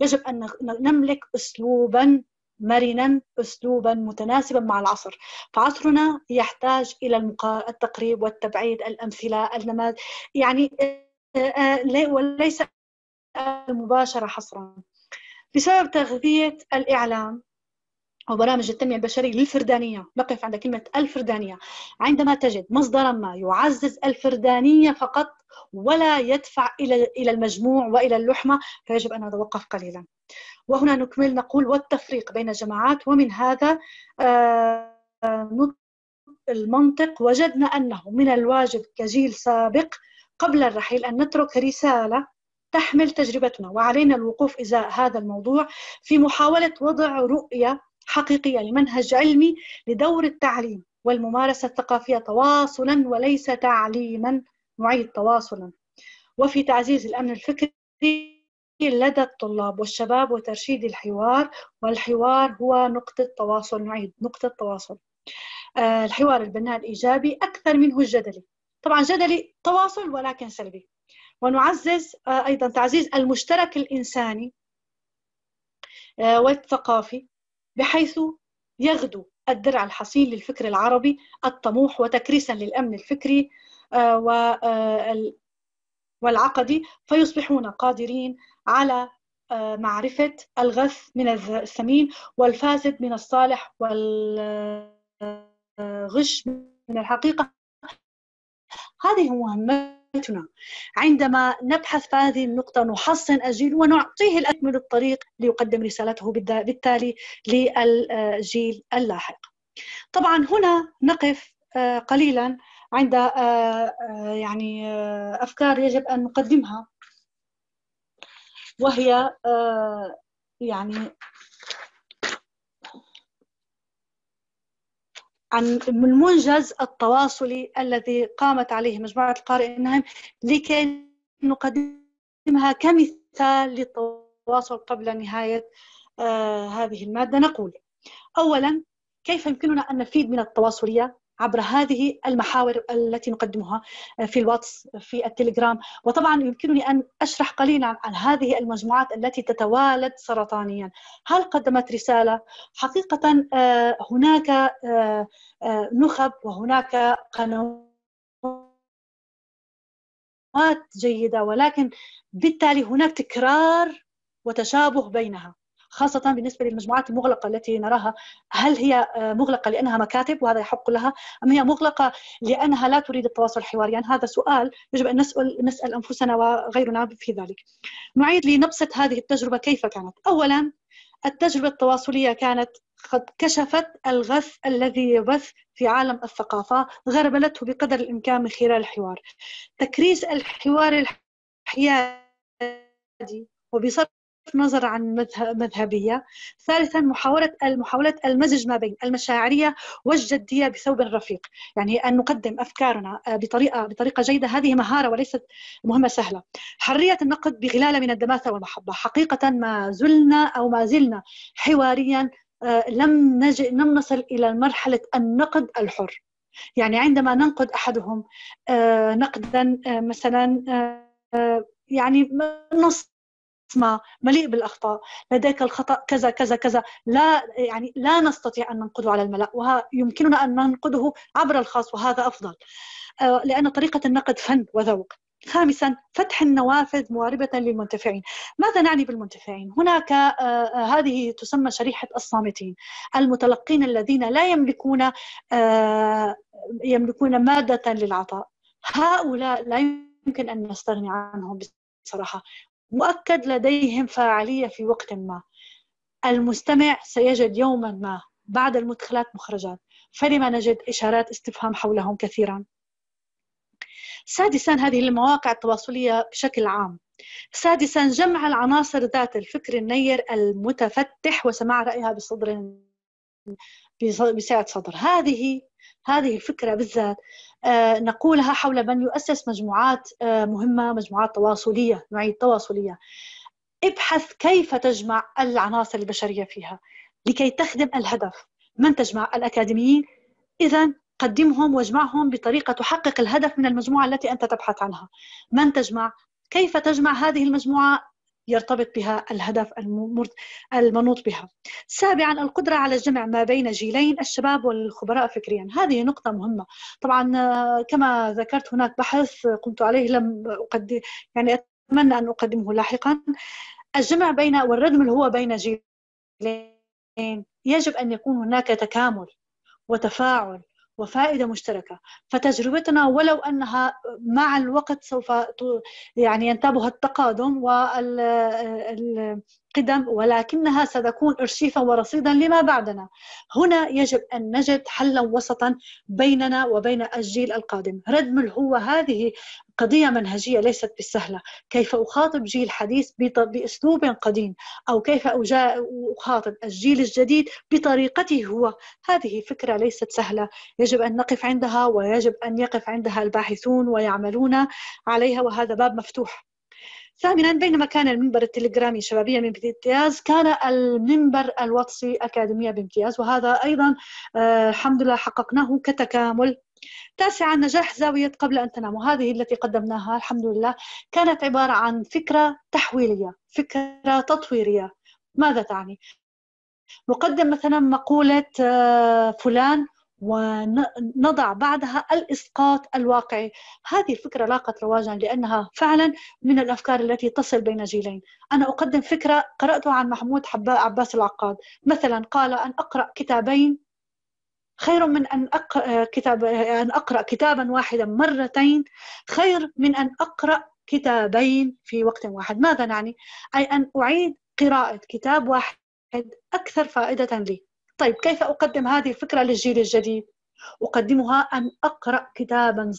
يجب أن نملك أسلوبا مرنا أسلوبا متناسبا مع العصر فعصرنا يحتاج إلى التقريب والتبعيد الأمثلة النماذج يعني آه، آه، وليس المباشرة حصرا بسبب تغذية الإعلام وبرامج التنمية البشرية للفردانية نقف عند كلمة الفردانية عندما تجد مصدرا ما يعزز الفردانية فقط ولا يدفع إلى إلى المجموع وإلى اللحمة فيجب أن نتوقف قليلا وهنا نكمل نقول والتفريق بين الجماعات ومن هذا آه، المنطق وجدنا أنه من الواجب كجيل سابق قبل الرحيل أن نترك رسالة تحمل تجربتنا وعلينا الوقوف إزاء هذا الموضوع في محاولة وضع رؤية حقيقية لمنهج علمي لدور التعليم والممارسة الثقافية تواصلا وليس تعليما نعيد تواصلا وفي تعزيز الأمن الفكري لدى الطلاب والشباب وترشيد الحوار والحوار هو نقطة تواصل نعيد نقطة تواصل آه، الحوار البناء الإيجابي أكثر منه الجدلي طبعا جدلي تواصل ولكن سلبي ونعزز آه، أيضا تعزيز المشترك الإنساني آه، والثقافي بحيث يغدو الدرع الحصين للفكر العربي الطموح وتكريسا للأمن الفكري آه، والعقدي فيصبحون قادرين على معرفة الغث من الثمين والفاسد من الصالح والغش من الحقيقة هذه مهمة حياتنا عندما نبحث في هذه النقطة نحصن الجيل ونعطيه الأكمل الطريق ليقدم رسالته بالتالي للجيل اللاحق طبعا هنا نقف آه، قليلا عند آه، آه، يعني أفكار يجب أن نقدمها وهي يعني عن المنجز التواصلي الذي قامت عليه مجموعة القارئ النهم لكي نقدمها كمثال للتواصل قبل نهاية آه هذه المادة نقول أولا كيف يمكننا أن نفيد من التواصلية عبر هذه المحاور التي نقدمها آه، في الواتس آه، في التليجرام وطبعا يمكنني أن أشرح قليلا عن هذه المجموعات التي تتوالد سرطانيا هل قدمت رسالة؟ حقيقة آه، هناك نخب وهناك قنوات جيدة ولكن بالتالي هناك تكرار وتشابه بينها خاصة بالنسبة للمجموعات المغلقة التي نراها هل هي آه، مغلقة لأنها مكاتب وهذا يحق لها أم هي مغلقة لأنها لا تريد التواصل الحواري يعني هذا سؤال يجب أن نسأل, نسأل أنفسنا وغيرنا في ذلك نعيد لنبسة هذه التجربة كيف كانت أولا التجربة التواصلية كانت قد كشفت الغث الذي يبث في عالم الثقافة غربلته بقدر الإمكان من خلال الحوار تكريس الحوار الحيادي وبصرف النظر عن مذهبية ثالثا محاولة محاولة المزج ما بين المشاعرية والجدية بثوب رفيق يعني أن نقدم أفكارنا آه، بطريقة بطريقة جيدة هذه مهارة وليست مهمة سهلة حرية النقد بغلالة من الدماثة والمحبة حقيقة ما زلنا أو ما زلنا حواريا آه، لم نجد لم نصل إلى مرحلة النقد الحر يعني عندما ننقد أحدهم آه، نقدا مثلا يعني نص ما مليء بالاخطاء لديك الخطا كذا كذا كذا لا يعني لا نستطيع ان ننقده على الملا ويمكننا ان ننقده عبر الخاص وهذا افضل آه، لان طريقه النقد فن وذوق خامسا فتح النوافذ مواربة للمنتفعين ماذا نعني بالمنتفعين؟ هناك آه، آه، هذه تسمى شريحة الصامتين المتلقين الذين لا يملكون يملكون مادة للعطاء هؤلاء لا يمكن أن نستغني عنهم بصراحة مؤكد لديهم فاعلية في وقت ما المستمع سيجد يوما ما بعد المدخلات مخرجات فلما نجد إشارات استفهام حولهم كثيرا سادسا هذه المواقع التواصلية بشكل عام سادسا جمع العناصر ذات الفكر النير المتفتح وسماع رأيها بصدر بسعة صدر هذه هذه الفكرة بالذات آه، نقولها حول من يؤسس مجموعات آه، مهمة مجموعات تواصلية نعيد تواصلية ابحث كيف تجمع العناصر البشرية فيها لكي تخدم الهدف من تجمع الأكاديميين إذا قدمهم واجمعهم بطريقة تحقق الهدف من المجموعة التي أنت تبحث عنها من تجمع كيف تجمع هذه المجموعة يرتبط بها الهدف المنوط بها سابعا القدرة على الجمع ما بين جيلين الشباب والخبراء فكريا هذه نقطة مهمة طبعا كما ذكرت هناك بحث قمت عليه لم أقدم يعني أتمنى أن أقدمه لاحقا الجمع بين والردم اللي هو بين جيلين يجب أن يكون هناك تكامل وتفاعل وفائدة مشتركة فتجربتنا ولو أنها مع الوقت سوف يعني ينتابها التقادم وال قدم ولكنها ستكون ارشيفا ورصيدا لما بعدنا. هنا يجب ان نجد حلا وسطا بيننا وبين الجيل القادم. ردم الهوه هذه قضيه منهجيه ليست بالسهله، كيف اخاطب جيل حديث باسلوب قديم او كيف اخاطب الجيل الجديد بطريقته هو، هذه فكره ليست سهله، يجب ان نقف عندها ويجب ان يقف عندها الباحثون ويعملون عليها وهذا باب مفتوح. ثامنا بينما كان المنبر التليجرامي شبابية بامتياز كان المنبر الوطسي أكاديمية بامتياز وهذا أيضا آه، الحمد لله حققناه كتكامل تاسعا نجاح زاوية قبل أن تنام وهذه التي قدمناها الحمد لله كانت عبارة عن فكرة تحويلية فكرة تطويرية ماذا تعني؟ نقدم مثلا مقولة آه، فلان ونضع بعدها الاسقاط الواقعي هذه الفكره لاقت رواجا لانها فعلا من الافكار التي تصل بين جيلين انا اقدم فكره قراتها عن محمود حباء عباس العقاد مثلا قال ان اقرا كتابين خير من ان اقرا كتاب ان اقرا كتابا واحدا مرتين خير من ان اقرا كتابين في وقت واحد ماذا نعني اي ان اعيد قراءه كتاب واحد اكثر فائده لي طيب كيف أقدم هذه الفكرة للجيل الجديد؟ أقدمها أن أقرأ كتابا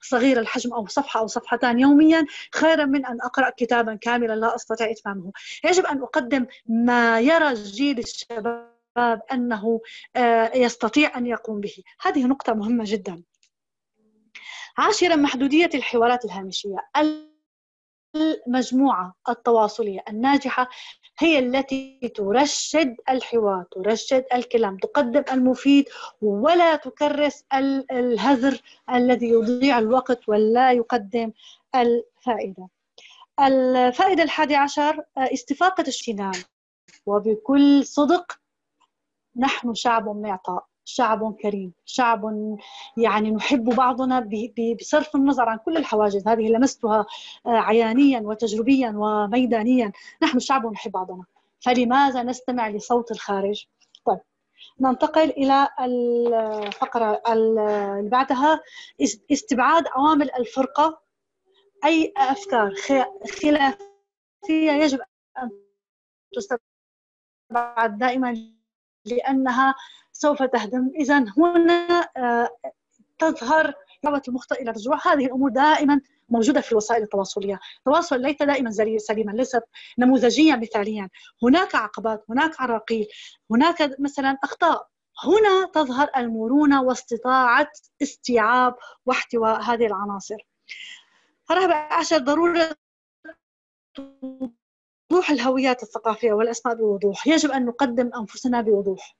صغير الحجم أو صفحة أو صفحتان يوميا خيرا من أن أقرأ كتابا كاملا لا أستطيع إتمامه يجب أن أقدم ما يرى الجيل الشباب أنه آه، يستطيع أن يقوم به هذه نقطة مهمة جدا عاشرا محدودية الحوارات الهامشية المجموعة التواصلية الناجحة هي التي ترشد الحوار ترشد الكلام تقدم المفيد ولا تكرس الهذر الذي يضيع الوقت ولا يقدم الفائدة الفائدة الحادي عشر آه، استفاقة الشنان وبكل صدق نحن شعب معطاء شعب كريم شعب يعني نحب بعضنا بصرف النظر عن كل الحواجز هذه لمستها آه، عيانيا وتجربيا وميدانيا نحن شعب نحب بعضنا فلماذا نستمع لصوت الخارج طيب ننتقل إلى الفقرة اللي بعدها استبعاد عوامل الفرقة أي أفكار خلافية يجب أن تستبعد دائما لأنها سوف تهدم إذا هنا آه، تظهر دعوة المخطئ إلى الرجوع هذه الأمور دائما موجودة في الوسائل التواصلية التواصل ليس دائما سليما ليس نموذجيا مثاليا هناك عقبات هناك عراقيل هناك مثلا أخطاء هنا تظهر المرونة واستطاعة استيعاب واحتواء هذه العناصر رابع عشر ضرورة وضوح الهويات الثقافية والأسماء بوضوح يجب أن نقدم أنفسنا بوضوح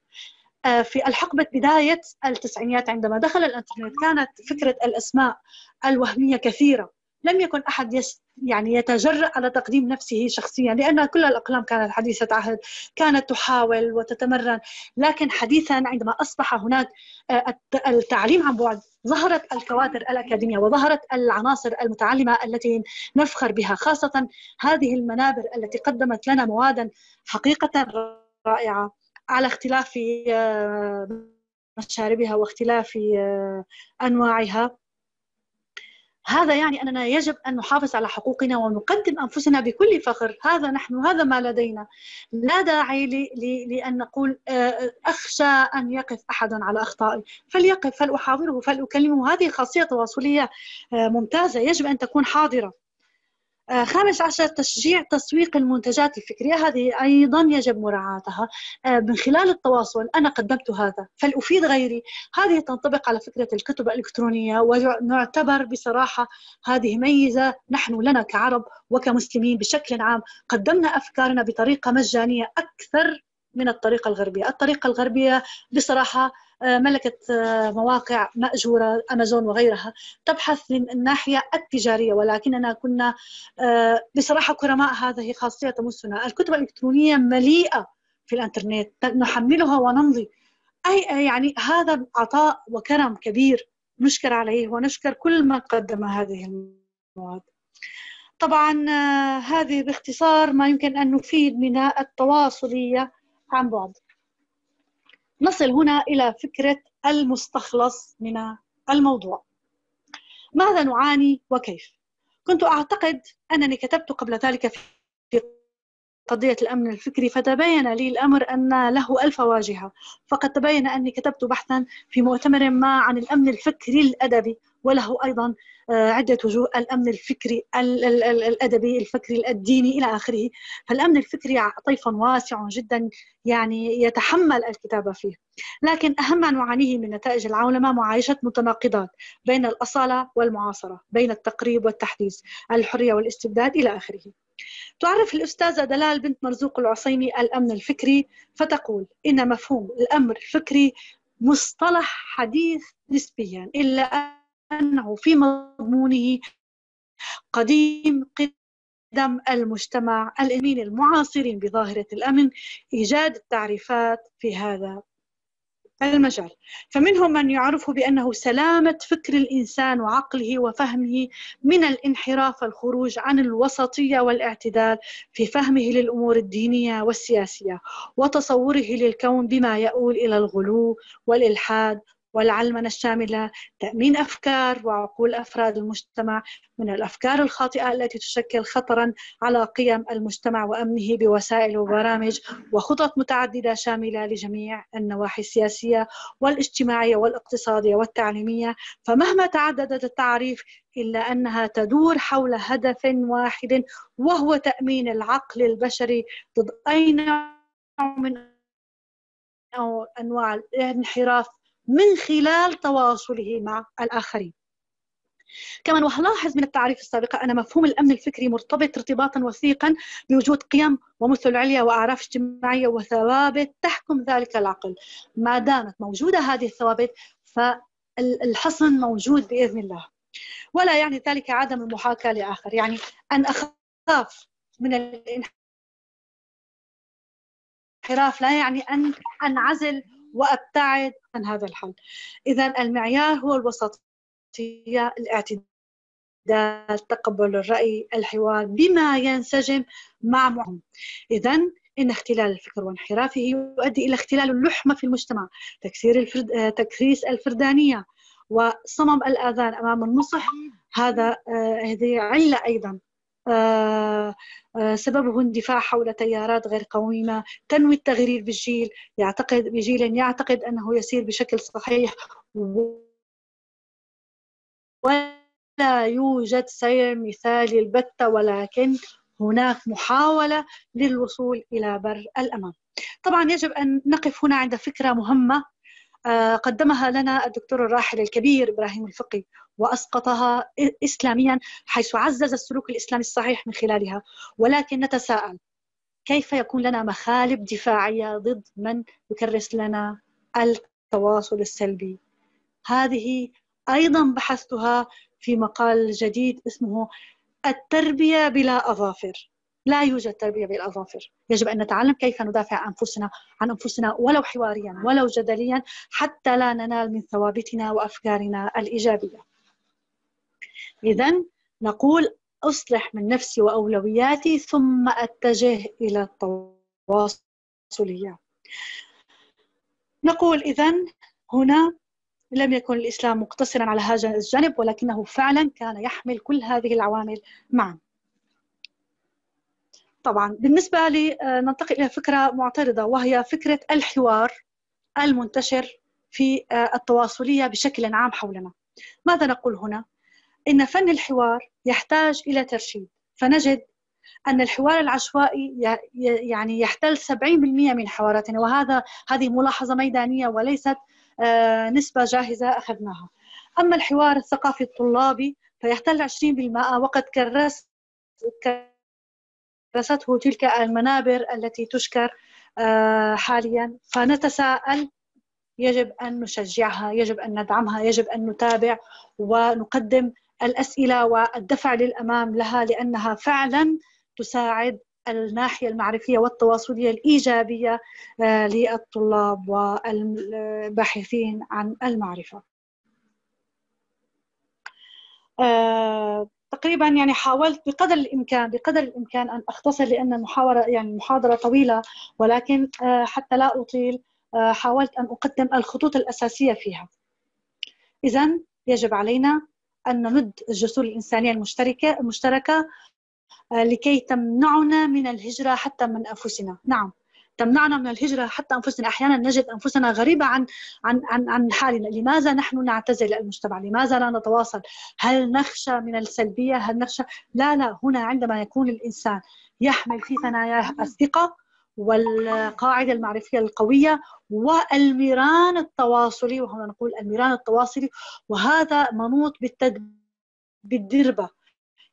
آه، في الحقبة بداية التسعينيات عندما دخل الإنترنت كانت فكرة الأسماء الوهمية كثيرة لم يكن أحد يس يعني يتجرأ على تقديم نفسه شخصيا لأن كل الأقلام كانت حديثة عهد كانت تحاول وتتمرن لكن حديثا عندما أصبح هناك آه، التعليم عن بعد ظهرت الكوادر الأكاديمية وظهرت العناصر المتعلمة التي نفخر بها خاصة هذه المنابر التي قدمت لنا موادا حقيقة رائعة على اختلاف آه، مشاربها واختلاف آه، انواعها هذا يعني اننا يجب ان نحافظ على حقوقنا ونقدم انفسنا بكل فخر، هذا نحن هذا ما لدينا. لا داعي لان نقول آه، اخشى ان يقف احد على اخطائي، فليقف فلاحاوره فلاكلمه، هذه خاصيه تواصليه ممتازه يجب ان تكون حاضره. آه، خامس عشر تشجيع تسويق المنتجات الفكرية هذه أيضا يجب مراعاتها آه، من خلال التواصل أنا قدمت هذا فلأفيد غيري هذه تنطبق على فكرة الكتب الإلكترونية ونعتبر بصراحة هذه ميزة نحن لنا كعرب وكمسلمين بشكل عام قدمنا أفكارنا بطريقة مجانية أكثر من الطريقة الغربية الطريقة الغربية بصراحة آه، ملكت آه، مواقع مأجورة أمازون وغيرها تبحث من الناحية التجارية ولكننا كنا آه، بصراحة كرماء هذه خاصية تمسنا الكتب الإلكترونية مليئة في الإنترنت نحملها ونمضي أي يعني هذا عطاء وكرم كبير نشكر عليه ونشكر كل من قدم هذه المواد طبعا هذه باختصار ما يمكن أن نفيد من التواصلية عن بعد نصل هنا إلى فكرة المستخلص من الموضوع ماذا نعاني وكيف كنت أعتقد أنني كتبت قبل ذلك في قضية الأمن الفكري فتبين لي الأمر أن له ألف واجهة فقد تبين أني كتبت بحثا في مؤتمر ما عن الأمن الفكري الأدبي وله أيضا آه، عدة وجوه الأمن الفكري الأدبي الفكري الديني إلى آخره فالأمن الفكري طيف واسع جدا يعني يتحمل الكتابة فيه لكن أهم ما نعانيه من نتائج العولمة معايشة متناقضات بين الأصالة والمعاصرة بين التقريب والتحديث الحرية والاستبداد إلى آخره تعرف الأستاذة دلال بنت مرزوق العصيمي الأمن الفكري فتقول إن مفهوم الأمر الفكري مصطلح حديث نسبيا إلا أنه في مضمونه قديم قدم المجتمع الإمين المعاصرين بظاهرة الأمن إيجاد التعريفات في هذا المجال فمنهم من يعرفه بأنه سلامة فكر الإنسان وعقله وفهمه من الانحراف والخروج عن الوسطية والاعتدال في فهمه للأمور الدينية والسياسية وتصوره للكون بما يؤول إلى الغلو والإلحاد والعلمنة الشاملة تأمين أفكار وعقول أفراد المجتمع من الأفكار الخاطئة التي تشكل خطرا على قيم المجتمع وأمنه بوسائل وبرامج وخطط متعددة شاملة لجميع النواحي السياسية والاجتماعية والاقتصادية والتعليمية فمهما تعددت التعاريف إلا أنها تدور حول هدف واحد وهو تأمين العقل البشري ضد أي نوع من أو أنواع الانحراف من خلال تواصله مع الآخرين كما وهنلاحظ من التعريف السابقة أن مفهوم الأمن الفكري مرتبط ارتباطا وثيقا بوجود قيم ومثل عليا وأعراف اجتماعية وثوابت تحكم ذلك العقل ما دامت موجودة هذه الثوابت فالحصن موجود بإذن الله ولا يعني ذلك عدم المحاكاة لآخر يعني أن أخاف من الانحراف لا يعني أن أنعزل وابتعد عن هذا الحل اذا المعيار هو الوسطيه الاعتدال تقبل الراي الحوار بما ينسجم مع معهم اذا ان اختلال الفكر وانحرافه يؤدي الى اختلال اللحمه في المجتمع تكسير الفرد... آه، تكريس الفردانيه وصمم الاذان امام النصح هذا آه، هذه عله ايضا آه، آه، سببه اندفاع حول تيارات غير قويمة تنوي التغرير بالجيل يعتقد بجيل يعتقد أنه يسير بشكل صحيح ولا يوجد سير مثالي البتة ولكن هناك محاولة للوصول إلى بر الأمام طبعا يجب أن نقف هنا عند فكرة مهمة آه، قدمها لنا الدكتور الراحل الكبير ابراهيم الفقي واسقطها اسلاميا حيث عزز السلوك الاسلامي الصحيح من خلالها ولكن نتساءل كيف يكون لنا مخالب دفاعيه ضد من يكرس لنا التواصل السلبي هذه ايضا بحثتها في مقال جديد اسمه التربيه بلا اظافر لا يوجد تربيه بالاظافر، يجب ان نتعلم كيف ندافع عن انفسنا عن انفسنا ولو حواريا ولو جدليا حتى لا ننال من ثوابتنا وافكارنا الايجابيه. اذا نقول اصلح من نفسي واولوياتي ثم اتجه الى التواصليه. نقول اذا هنا لم يكن الاسلام مقتصرا على هذا الجانب ولكنه فعلا كان يحمل كل هذه العوامل معا. طبعا بالنسبة لي آه، ننتقل إلى فكرة معترضة وهي فكرة الحوار المنتشر في آه، التواصلية بشكل عام حولنا ماذا نقول هنا؟ إن فن الحوار يحتاج إلى ترشيد فنجد أن الحوار العشوائي يعني يحتل 70% من حواراتنا وهذا هذه ملاحظة ميدانية وليست آه، نسبة جاهزة أخذناها أما الحوار الثقافي الطلابي فيحتل 20% وقد كرست درسته تلك المنابر التي تشكر آه، حاليا فنتساءل يجب ان نشجعها يجب ان ندعمها يجب ان نتابع ونقدم الاسئله والدفع للامام لها لانها فعلا تساعد الناحيه المعرفيه والتواصليه الايجابيه آه، للطلاب والباحثين عن المعرفه آه، تقريبا يعني حاولت بقدر الامكان بقدر الامكان ان اختصر لان المحاوره يعني المحاضره طويله ولكن آه، حتى لا اطيل آه، حاولت ان اقدم الخطوط الاساسيه فيها. اذا يجب علينا ان نمد الجسور الانسانيه المشتركه المشتركه آه، لكي تمنعنا من الهجره حتى من انفسنا، نعم. تمنعنا من الهجرة حتى أنفسنا أحيانا نجد أنفسنا غريبة عن عن عن, عن حالنا لماذا نحن نعتزل المجتمع لماذا لا نتواصل هل نخشى من السلبية هل نخشى لا لا هنا عندما يكون الإنسان يحمل في ثناياه الثقة والقاعدة المعرفية القوية والميران التواصلي وهنا نقول الميران التواصلي وهذا منوط بالتد... بالدربة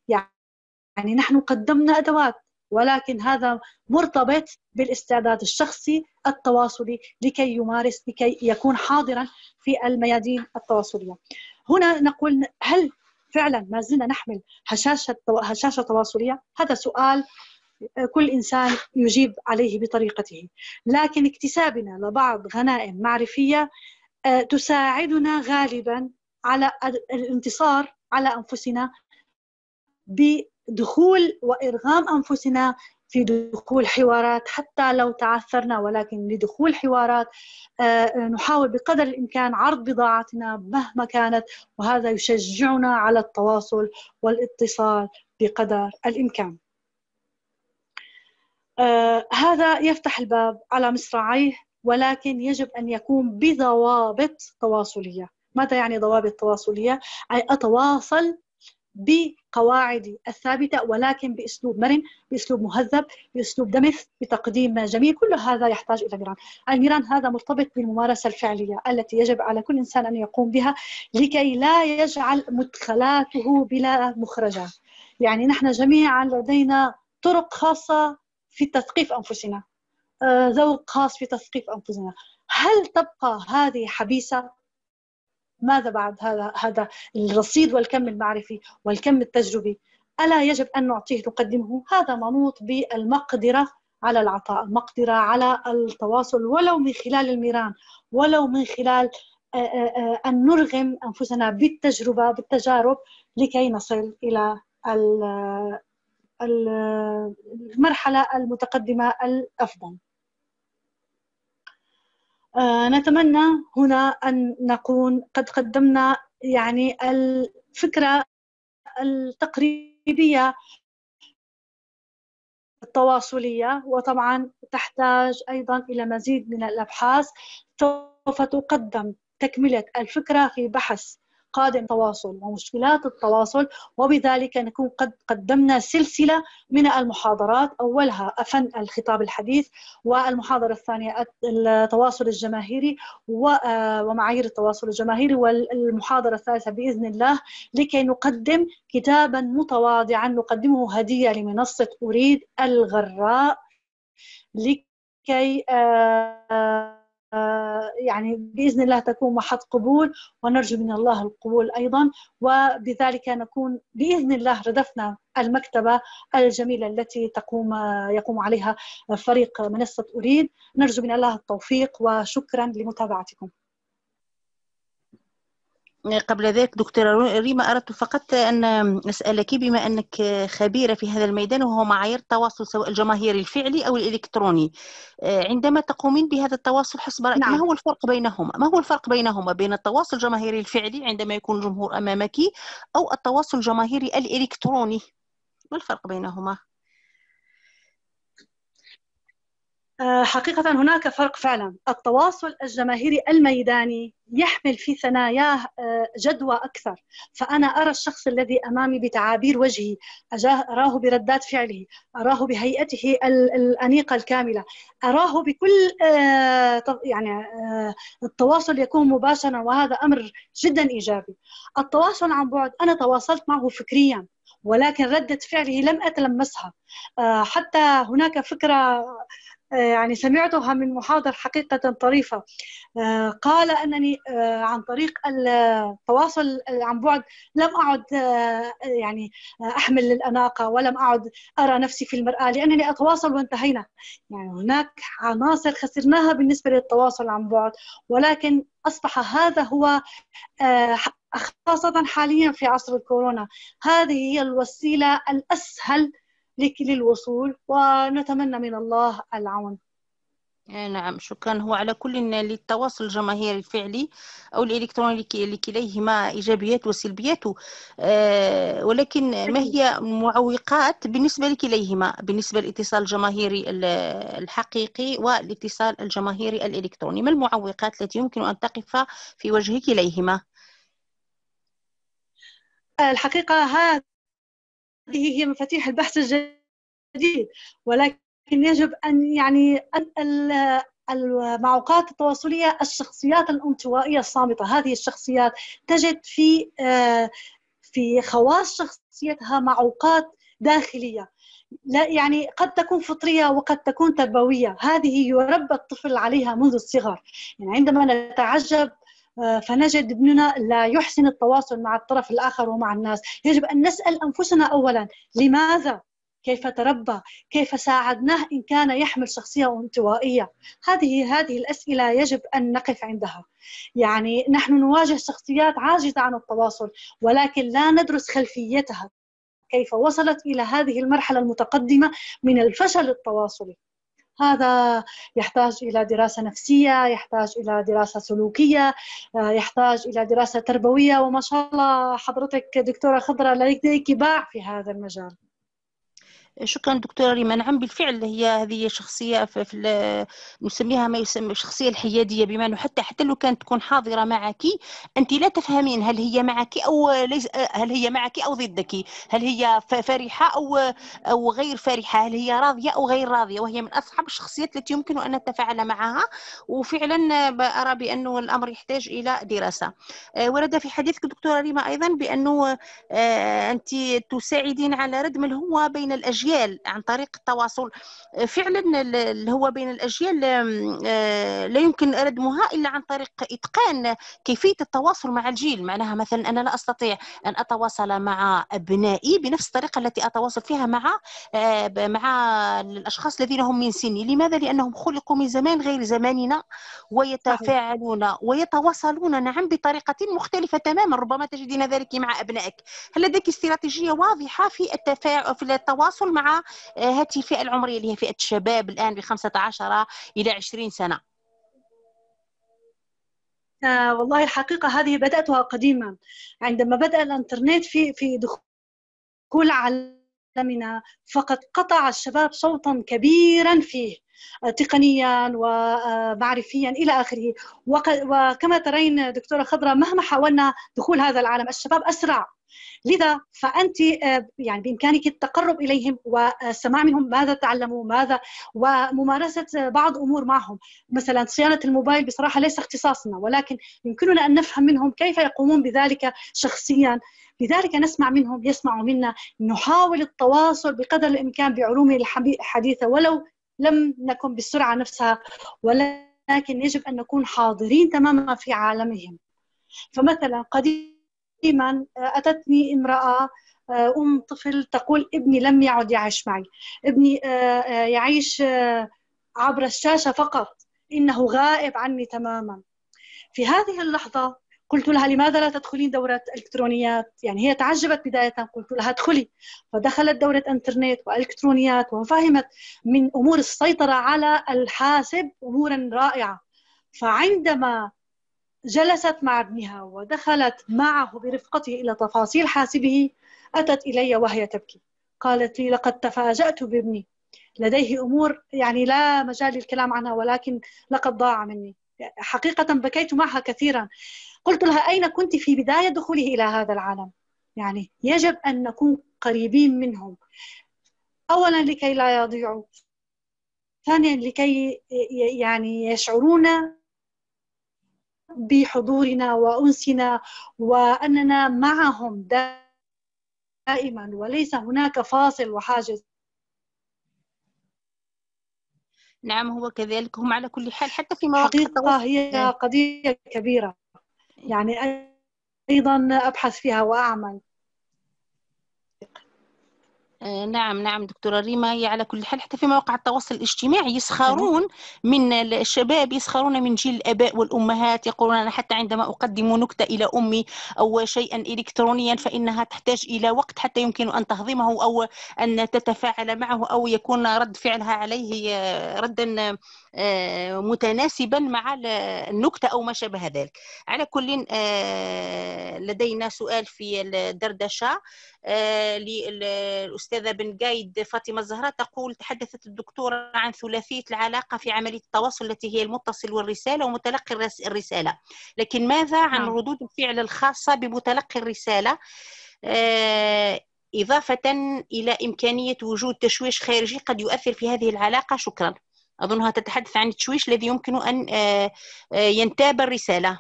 يعني نحن قدمنا أدوات ولكن هذا مرتبط بالاستعداد الشخصي التواصلي لكي يمارس لكي يكون حاضرا في الميادين التواصلية هنا نقول هل فعلا ما زلنا نحمل هشاشة هشاشة تواصلية هذا سؤال كل إنسان يجيب عليه بطريقته لكن اكتسابنا لبعض غنائم معرفية آه، تساعدنا غالبا على الانتصار على أنفسنا دخول وارغام انفسنا في دخول حوارات حتى لو تعثرنا ولكن لدخول حوارات آه، آه، نحاول بقدر الامكان عرض بضاعتنا مهما كانت وهذا يشجعنا على التواصل والاتصال بقدر الامكان. آه، هذا يفتح الباب على مصراعيه ولكن يجب ان يكون بضوابط تواصليه. ماذا يعني ضوابط تواصليه؟ أي أتواصل بقواعدي الثابتة ولكن بأسلوب مرن بأسلوب مهذب بأسلوب دمث بتقديم جميل كل هذا يحتاج إلى ميران الميران هذا مرتبط بالممارسة الفعلية التي يجب على كل إنسان أن يقوم بها لكي لا يجعل مدخلاته بلا مخرجات يعني نحن جميعا لدينا طرق خاصة في تثقيف أنفسنا آه، ذوق خاص في تثقيف أنفسنا هل تبقى هذه حبيسة ماذا بعد هذا هذا الرصيد والكم المعرفي والكم التجربي الا يجب ان نعطيه نقدمه هذا منوط بالمقدره على العطاء المقدره على التواصل ولو من خلال الميران ولو من خلال آه، آه، آه، ان نرغم انفسنا بالتجربه بالتجارب لكي نصل الى المرحله المتقدمه الافضل آه، نتمنى هنا أن نكون قد قدمنا يعني الفكرة التقريبية التواصلية وطبعا تحتاج أيضا إلى مزيد من الأبحاث سوف تقدم تكملة الفكرة في بحث قادم التواصل ومشكلات التواصل وبذلك نكون قد قدمنا سلسلة من المحاضرات أولها فن الخطاب الحديث والمحاضرة الثانية التواصل الجماهيري آه، ومعايير التواصل الجماهيري والمحاضرة الثالثة بإذن الله لكي نقدم كتابا متواضعا نقدمه هدية لمنصة أريد الغراء لكي آه, آه، يعني باذن الله تكون محط قبول ونرجو من الله القبول ايضا وبذلك نكون باذن الله ردفنا المكتبه الجميله التي تقوم يقوم عليها فريق منصه اريد نرجو من الله التوفيق وشكرا لمتابعتكم قبل ذلك دكتورة ريما أردت فقط أن أسألك بما أنك خبيرة في هذا الميدان وهو معايير التواصل سواء الجماهيري الفعلي أو الإلكتروني آه، عندما تقومين بهذا التواصل حسب رأيك نعم. ما هو الفرق بينهما ما هو الفرق بينهما بين التواصل الجماهيري الفعلي عندما يكون الجمهور أمامك أو التواصل الجماهيري الإلكتروني ما الفرق بينهما آه، حقيقة هناك فرق فعلا التواصل الجماهيري الميداني يحمل في ثناياه آه، جدوى أكثر فأنا أرى الشخص الذي أمامي بتعابير وجهي أراه بردات فعله أراه بهيئته الأنيقة الكاملة أراه بكل آه، يعني التواصل يكون مباشرا وهذا أمر جدا إيجابي التواصل عن بعد أنا تواصلت معه فكريا ولكن ردة فعله لم أتلمسها حتى هناك فكرة آه، يعني سمعتها من محاضر حقيقة طريفة آه، قال أنني آه، عن طريق التواصل عن بعد لم أعد يعني أحمل الأناقة ولم أعد أرى نفسي في المرآة لأنني أتواصل وانتهينا يعني هناك عناصر خسرناها بالنسبة للتواصل عن بعد ولكن أصبح هذا هو خاصة حاليا في عصر الكورونا هذه هي الوسيلة الأسهل لكل الوصول ونتمنى من الله العون نعم شكرا هو على كل للتواصل الجماهيري الفعلي او الالكتروني لكليهما ايجابيات وسلبيات آه، ولكن ما هي معوقات بالنسبه لكليهما بالنسبه للاتصال الجماهيري الحقيقي والاتصال الجماهيري الالكتروني ما المعوقات التي يمكن ان تقف في وجه كليهما الحقيقه هذا هذه هي مفاتيح البحث الجديد ولكن يجب أن يعني أن المعوقات التواصلية الشخصيات الانطوائية الصامتة هذه الشخصيات تجد في آه، في خواص شخصيتها معوقات داخلية لا يعني قد تكون فطرية وقد تكون تربوية هذه يربى الطفل عليها منذ الصغر يعني عندما نتعجب فنجد ابننا لا يحسن التواصل مع الطرف الآخر ومع الناس يجب أن نسأل أنفسنا أولا لماذا كيف تربى كيف ساعدناه إن كان يحمل شخصية انطوائية هذه هذه الأسئلة يجب أن نقف عندها يعني نحن نواجه شخصيات عاجزة عن التواصل ولكن لا ندرس خلفيتها كيف وصلت إلى هذه المرحلة المتقدمة من الفشل التواصلي هذا يحتاج إلى دراسة نفسية يحتاج إلى دراسة سلوكية آه، يحتاج إلى دراسة تربوية وما شاء الله حضرتك دكتورة خضرة لديك باع في هذا المجال شكرا دكتورة ريما نعم بالفعل هي هذه شخصية في نسميها ما يسمى شخصية الحيادية بما أنه حتى حتى لو كانت تكون حاضرة معك أنت لا تفهمين هل هي معك أو ليس هل هي معك أو ضدك هل هي فرحة أو أو غير فرحة هل هي راضية أو غير راضية وهي من أصعب الشخصيات التي يمكن أن نتفاعل معها وفعلا أرى بأنه الأمر يحتاج إلى دراسة آه، ورد في حديثك دكتورة ريما أيضا بأنه آه، أنت تساعدين على ردم الهوى بين الأجيال الاجيال عن طريق التواصل آه، فعلا هو بين الاجيال آه، لا يمكن ردمها الا عن طريق اتقان كيفيه التواصل مع الجيل معناها مثلا انا لا استطيع ان اتواصل مع ابنائي بنفس الطريقه التي اتواصل فيها مع آه، مع الاشخاص الذين هم من سني لماذا لانهم خلقوا من زمان غير زماننا ويتفاعلون ويتواصلون نعم بطريقه مختلفه تماما ربما تجدين ذلك مع ابنائك هل لديك استراتيجيه واضحه في التفاعل في التواصل مع آه، هذه الفئه العمريه اللي هي فئه الشباب الان ب 15 الى 20 سنه آه والله الحقيقة هذه بدأتها قديما عندما بدأ الإنترنت في في دخول عالمنا فقد قطع الشباب صوتا كبيرا فيه آه، تقنيا ومعرفيا آه، الى اخره وكما ترين دكتوره خضراء مهما حاولنا دخول هذا العالم الشباب اسرع لذا فانت آه، يعني بامكانك التقرب اليهم والسماع آه، منهم ماذا تعلموا ماذا وممارسه آه، بعض امور معهم مثلا صيانه الموبايل بصراحه ليس اختصاصنا ولكن يمكننا ان نفهم منهم كيف يقومون بذلك شخصيا لذلك نسمع منهم يسمعوا منا نحاول التواصل بقدر الامكان بعلوم الحديثه ولو لم نكن بالسرعه نفسها ولكن يجب ان نكون حاضرين تماما في عالمهم فمثلا قديم قديما آه، اتتني امراه آه، ام طفل تقول ابني لم يعد يعيش معي ابني آه، يعيش عبر الشاشه فقط انه غائب عني تماما في هذه اللحظه قلت لها لماذا لا تدخلين دورة إلكترونيات؟ يعني هي تعجبت بداية قلت لها ادخلي فدخلت دورة إنترنت وإلكترونيات وفهمت من أمور السيطرة على الحاسب أمورا رائعة فعندما جلست مع ابنها ودخلت معه برفقته إلى تفاصيل حاسبه أتت إلي وهي تبكي قالت لي لقد تفاجأت بابني لديه أمور يعني لا مجال للكلام عنها ولكن لقد ضاع مني حقيقة بكيت معها كثيرا قلت لها أين كنت في بداية دخوله إلى هذا العالم يعني يجب أن نكون قريبين منهم أولا لكي لا يضيعوا ثانيا لكي يعني يشعرون بحضورنا وأنسنا وأننا معهم دائما وليس هناك فاصل وحاجز نعم هو كذلك هم على كل حال حتى في مواقع حقيقة هي إيه. قضية كبيرة يعني أيضا أبحث فيها وأعمل آه، نعم نعم دكتوره ريما هي على كل حال حتى في مواقع التواصل الاجتماعي يسخرون من الشباب يسخرون من جيل الاباء والامهات يقولون انا حتى عندما اقدم نكته الى امي او شيئا الكترونيا فانها تحتاج الى وقت حتى يمكن ان تهضمه او ان تتفاعل معه او يكون رد فعلها عليه آه، ردا آه، متناسبا مع النكته او ما شابه ذلك على كل لدينا سؤال في الدردشه للاستاذ الأستاذة بن قايد فاطمة الزهراء تقول تحدثت الدكتورة عن ثلاثية العلاقة في عملية التواصل التي هي المتصل والرسالة ومتلقي الرسالة لكن ماذا عن نعم. ردود الفعل الخاصة بمتلقي الرسالة آه، إضافة إلى إمكانية وجود تشويش خارجي قد يؤثر في هذه العلاقة شكرا أظنها تتحدث عن التشويش الذي يمكن أن آه، آه، ينتاب الرسالة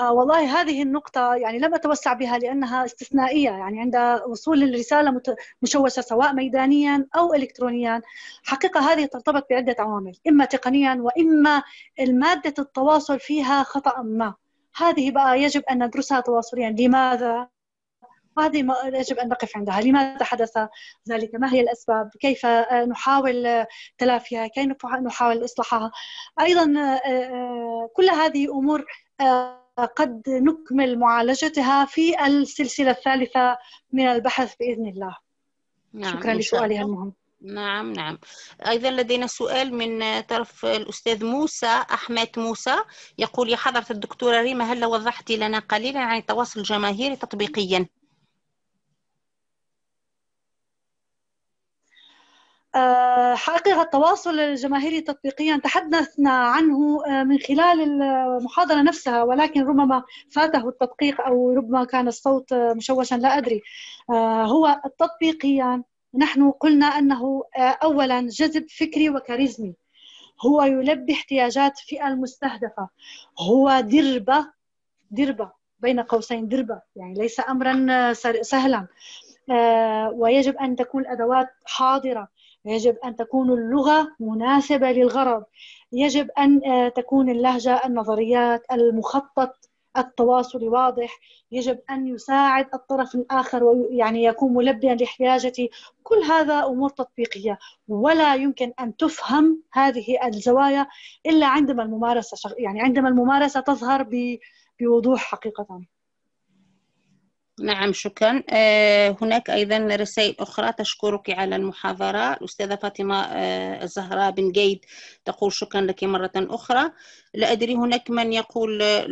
آه والله هذه النقطة يعني لم أتوسع بها لأنها استثنائية يعني عند وصول الرسالة مشوشة سواء ميدانيا أو إلكترونيا حقيقة هذه ترتبط بعدة عوامل إما تقنيا وإما المادة التواصل فيها خطأ ما هذه بقى يجب أن ندرسها تواصليا لماذا هذه يجب ان نقف عندها، لماذا حدث ذلك؟ ما هي الاسباب؟ كيف نحاول تلافيها؟ كيف نحاول اصلاحها؟ ايضا آه، آه، كل هذه امور آه، قد نكمل معالجتها في السلسلة الثالثة من البحث بإذن الله نعم شكرا لسؤالها المهم نعم نعم أيضا لدينا سؤال من طرف الأستاذ موسى أحمد موسى يقول يا حضرة الدكتورة ريما هل وضحتي لنا قليلا عن التواصل الجماهيري تطبيقيا آه، حقيقة التواصل الجماهيري تطبيقيا تحدثنا عنه آه، من خلال المحاضرة نفسها ولكن ربما فاته التدقيق أو ربما كان الصوت آه، مشوشا لا أدري هو تطبيقيا نحن قلنا أنه أولا جذب فكري وكاريزمي هو يلبي احتياجات فئة المستهدفة هو دربة دربة بين قوسين دربة يعني ليس أمرا سهلا آه، ويجب أن تكون الأدوات حاضرة يجب أن تكون اللغة مناسبة للغرض يجب أن آه، تكون اللهجة النظريات المخطط التواصل واضح يجب أن يساعد الطرف الآخر ويعني يكون ملبيا لحياجته كل هذا أمور تطبيقية ولا يمكن أن تفهم هذه الزوايا إلا عندما الممارسة يعني عندما الممارسة تظهر بوضوح حقيقة نعم شكرا آه، هناك أيضا رسائل أخرى تشكرك على المحاضرة الأستاذة فاطمة آه، الزهراء بن قيد تقول شكرا لك مرة أخرى لا أدري هناك من يقول آه،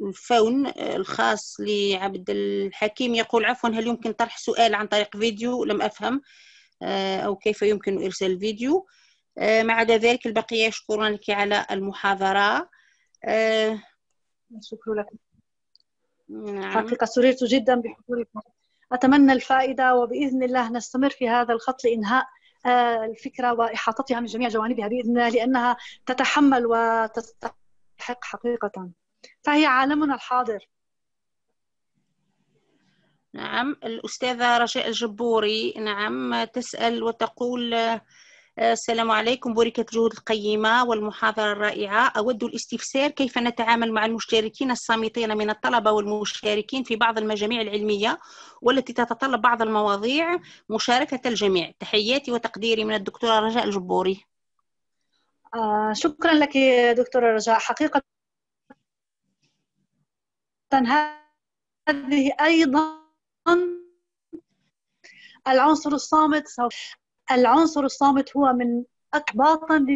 الفون الخاص لعبد الحكيم يقول عفوا هل يمكن طرح سؤال عن طريق فيديو لم أفهم أو كيف يمكن إرسال فيديو ما عدا ذلك البقية يشكرونك على المحاضرة شكرا لك نعم. حقيقة سررت جدا بحضوركم أتمنى الفائدة وبإذن الله نستمر في هذا الخط لإنهاء آه، الفكرة وإحاطتها من جميع جوانبها بإذن الله لأنها تتحمل وتستحق حقيقة فهي عالمنا الحاضر نعم الأستاذة رشاء الجبوري نعم تسأل وتقول السلام عليكم بركة الجهود القيمة والمحاضرة الرائعة أود الاستفسار كيف نتعامل مع المشتركين الصامتين من الطلبة والمشاركين في بعض المجاميع العلمية والتي تتطلب بعض المواضيع مشاركة الجميع تحياتي وتقديري من الدكتورة رجاء الجبوري آه، شكرا لك دكتورة رجاء حقيقة هذه أيضا العنصر الصامت العنصر الصامت هو من اقباطا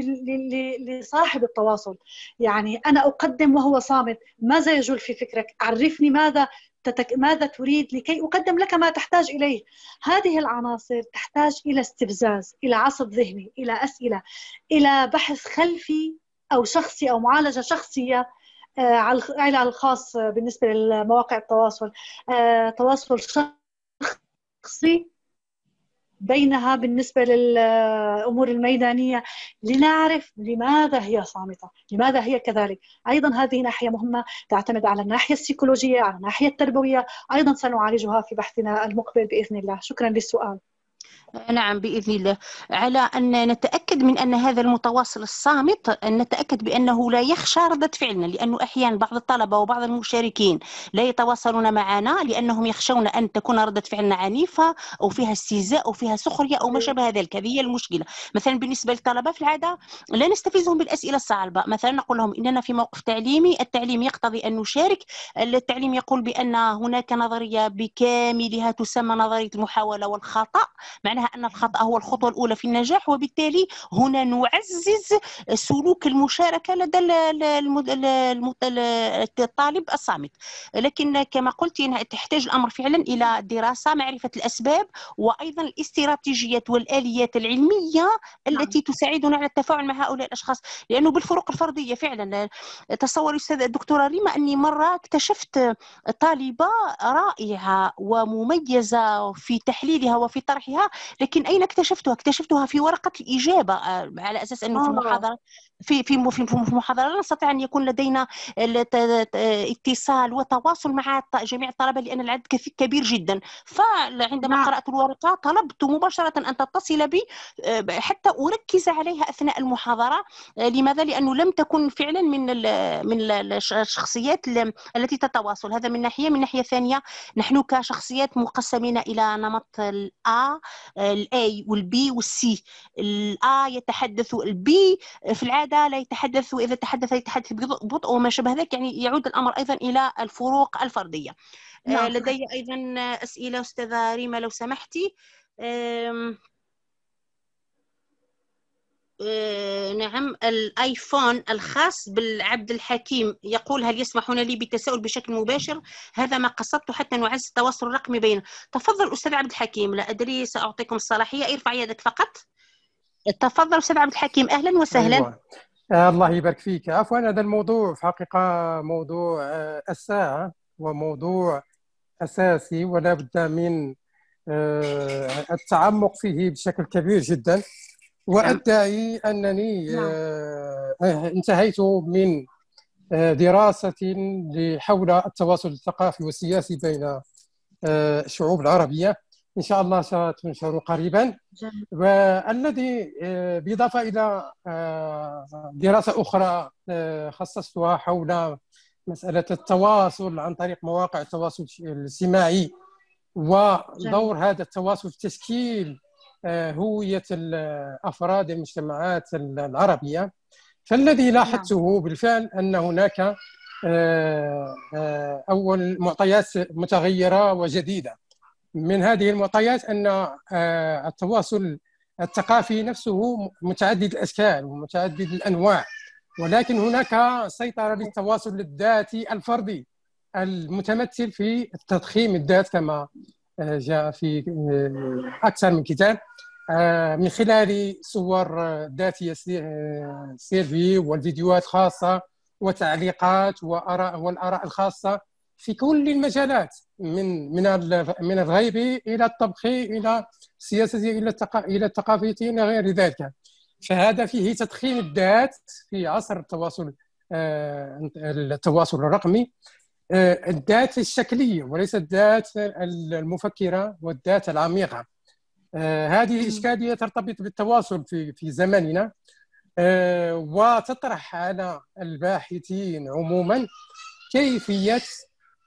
لصاحب التواصل يعني انا اقدم وهو صامت ماذا يجول في فكرك عرفني ماذا تتك... ماذا تريد لكي اقدم لك ما تحتاج اليه هذه العناصر تحتاج الى استفزاز الى عصب ذهني الى اسئله الى بحث خلفي او شخصي او معالجه شخصيه آه، على الخاص بالنسبه لمواقع التواصل آه، تواصل شخصي بينها بالنسبة للأمور الميدانية لنعرف لماذا هي صامتة لماذا هي كذلك أيضا هذه ناحية مهمة تعتمد على الناحية السيكولوجية على الناحية التربوية أيضا سنعالجها في بحثنا المقبل بإذن الله شكرا للسؤال نعم باذن الله على ان نتاكد من ان هذا المتواصل الصامت أن نتاكد بانه لا يخشى رده فعلنا لانه احيانا بعض الطلبه وبعض المشاركين لا يتواصلون معنا لانهم يخشون ان تكون رده فعلنا عنيفه او فيها استهزاء او فيها سخريه او ما إيه. شابه ذلك هذه هي المشكله مثلا بالنسبه للطلبه في العاده لا نستفزهم بالاسئله الصعبه مثلا نقول لهم اننا في موقف تعليمي التعليم يقتضي ان نشارك التعليم يقول بان هناك نظريه بكاملها تسمى نظريه المحاوله والخطا مع معناها أن الخطأ هو الخطوة الأولى في النجاح وبالتالي هنا نعزز سلوك المشاركة لدى الطالب الصامت لكن كما قلت تحتاج الأمر فعلا إلى دراسة معرفة الأسباب وأيضا الاستراتيجيات والآليات العلمية نعم. التي تساعدنا على التفاعل مع هؤلاء الأشخاص لأنه بالفروق الفردية فعلا تصور أستاذة الدكتورة ريما أني مرة اكتشفت طالبة رائعة ومميزة في تحليلها وفي طرحها لكن اين اكتشفتها اكتشفتها في ورقه الاجابه آه، على اساس انه في آه. محاضره في في في محاضره نستطيع ان يكون لدينا اتصال وتواصل مع جميع الطلبه لان العدد كبير جدا فعندما نعم. قرات الورقه طلبت مباشره ان تتصل بي آه، حتى اركز عليها اثناء المحاضره لماذا لانه لم تكن فعلا من من الشخصيات التي تتواصل هذا من ناحيه من ناحيه ثانيه نحن كشخصيات مقسمين الى نمط الا الاي والبي والسي الا يتحدث البي في العاده لا يتحدث واذا تحدث يتحدث ببطء وما شابه ذلك يعني يعود الامر ايضا الى الفروق الفرديه آه، نعم. لدي ايضا اسئله استاذه ريما لو سمحتي آه، نعم الايفون الخاص بالعبد الحكيم يقول هل يسمحون لي بالتساؤل بشكل مباشر هذا ما قصدت حتى نعزز التواصل الرقمي بيننا تفضل استاذ عبد الحكيم لا ادري ساعطيكم الصلاحيه ارفع يدك فقط تفضل استاذ عبد الحكيم اهلا وسهلا أيوة. آه الله يبارك فيك عفوا هذا الموضوع في حقيقه موضوع آه الساعه وموضوع اساسي ولا بد من آه التعمق فيه بشكل كبير جدا نعم. وادعي انني نعم. آه، آه، انتهيت من آه، دراسه حول التواصل الثقافي والسياسي بين الشعوب العربيه ان شاء الله ستنشر قريبا والذي بالاضافه الى دراسه اخرى خصصتها حول مساله التواصل عن طريق مواقع التواصل الاجتماعي ودور هذا التواصل في تشكيل آه، هوية أفراد المجتمعات العربية فالذي نعم. لاحظته بالفعل أن هناك آه، آه، أول معطيات متغيرة وجديدة من هذه المعطيات أن التواصل الثقافي نفسه متعدد الأشكال ومتعدد الأنواع ولكن هناك سيطرة للتواصل الذاتي الفردي المتمثل في التضخيم الذات كما آه، جاء في آه، اكثر من كتاب آه، من خلال صور ذاتيه سيرفي والفيديوهات خاصه وتعليقات واراء والاراء الخاصه في كل المجالات من من من الغيب الى الطبخ الى السياسه الى الى الثقافه الى غير ذلك فهذا فيه تضخيم الذات في عصر التواصل التواصل الرقمي آه، الذات الشكليه وليس الذات المفكره والذات العميقه آه، هذه اشكاليه ترتبط بالتواصل في في زمننا آه، وتطرح على الباحثين عموما كيفيه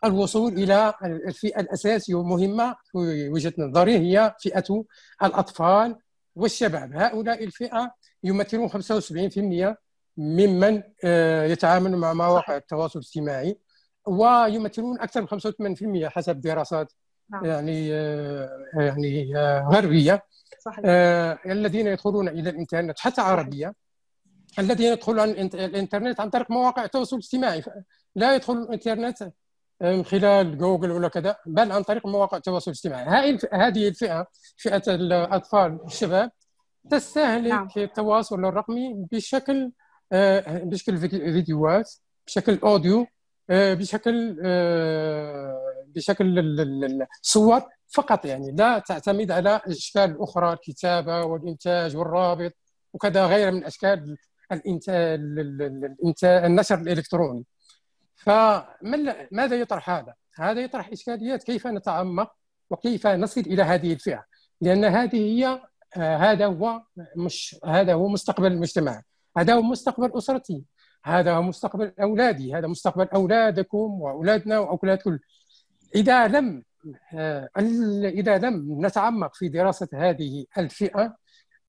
الوصول الى الفئه الاساسيه والمهمه في وجهه نظري هي فئه الاطفال والشباب هؤلاء الفئه يمثلون 75% ممن يتعامل مع مواقع التواصل الاجتماعي ويمثلون اكثر من 85% حسب دراسات نعم. يعني آه، يعني آه، غربيه صحيح. آه، الذين يدخلون الى الانترنت حتى عربيه الذين يدخلون الانترنت عن طريق مواقع التواصل الاجتماعي لا يدخل الانترنت من خلال جوجل ولا كذا بل عن طريق مواقع التواصل الاجتماعي هذه الفئه فئه الاطفال الشباب تستهلك نعم. التواصل الرقمي بشكل بشكل فيديوهات بشكل اوديو آه، بشكل آه، بشكل صور فقط يعني لا تعتمد على اشكال اخرى الكتابه والانتاج والرابط وكذا غير من اشكال الانتاج النشر الالكتروني فماذا يطرح هذا؟ هذا يطرح اشكاليات كيف نتعمق وكيف نصل الى هذه الفئه لان هذه هي آه، هذا هو مش هذا هو مستقبل المجتمع هذا هو مستقبل اسرتي هذا مستقبل أولادي هذا مستقبل أولادكم وأولادنا واولاد كل إذا لم آه، إذا لم نتعمق في دراسة هذه الفئة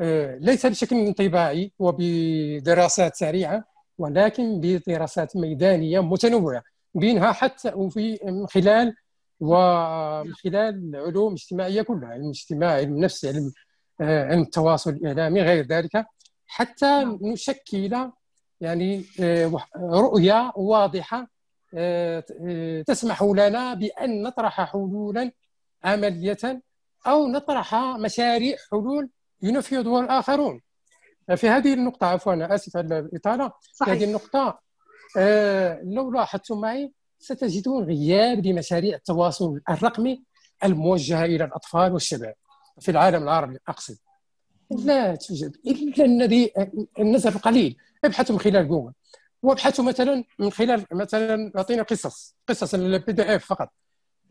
آه، ليس بشكل انطباعي وبدراسات سريعة ولكن بدراسات ميدانية متنوعة بينها حتى وفي من خلال ومن خلال العلوم الاجتماعية كلها علم الاجتماع علم النفس علم آه، علم التواصل الإعلامي غير ذلك حتى نعم. نشكل يعني آه، رؤيه واضحه آه، آه، تسمح لنا بان نطرح حلولا عمليه او نطرح مشاريع حلول ينفذها الاخرون في هذه النقطه عفوا انا اسف على الاطاله صحيح. هذه النقطه لو لاحظتم معي ستجدون غياب لمشاريع التواصل الرقمي الموجهه الى الاطفال والشباب في العالم العربي اقصد لا توجد الا الذي النزف قليل ابحثوا من خلال جوجل وابحثوا مثلا من خلال مثلا اعطينا قصص قصص البي دي اف فقط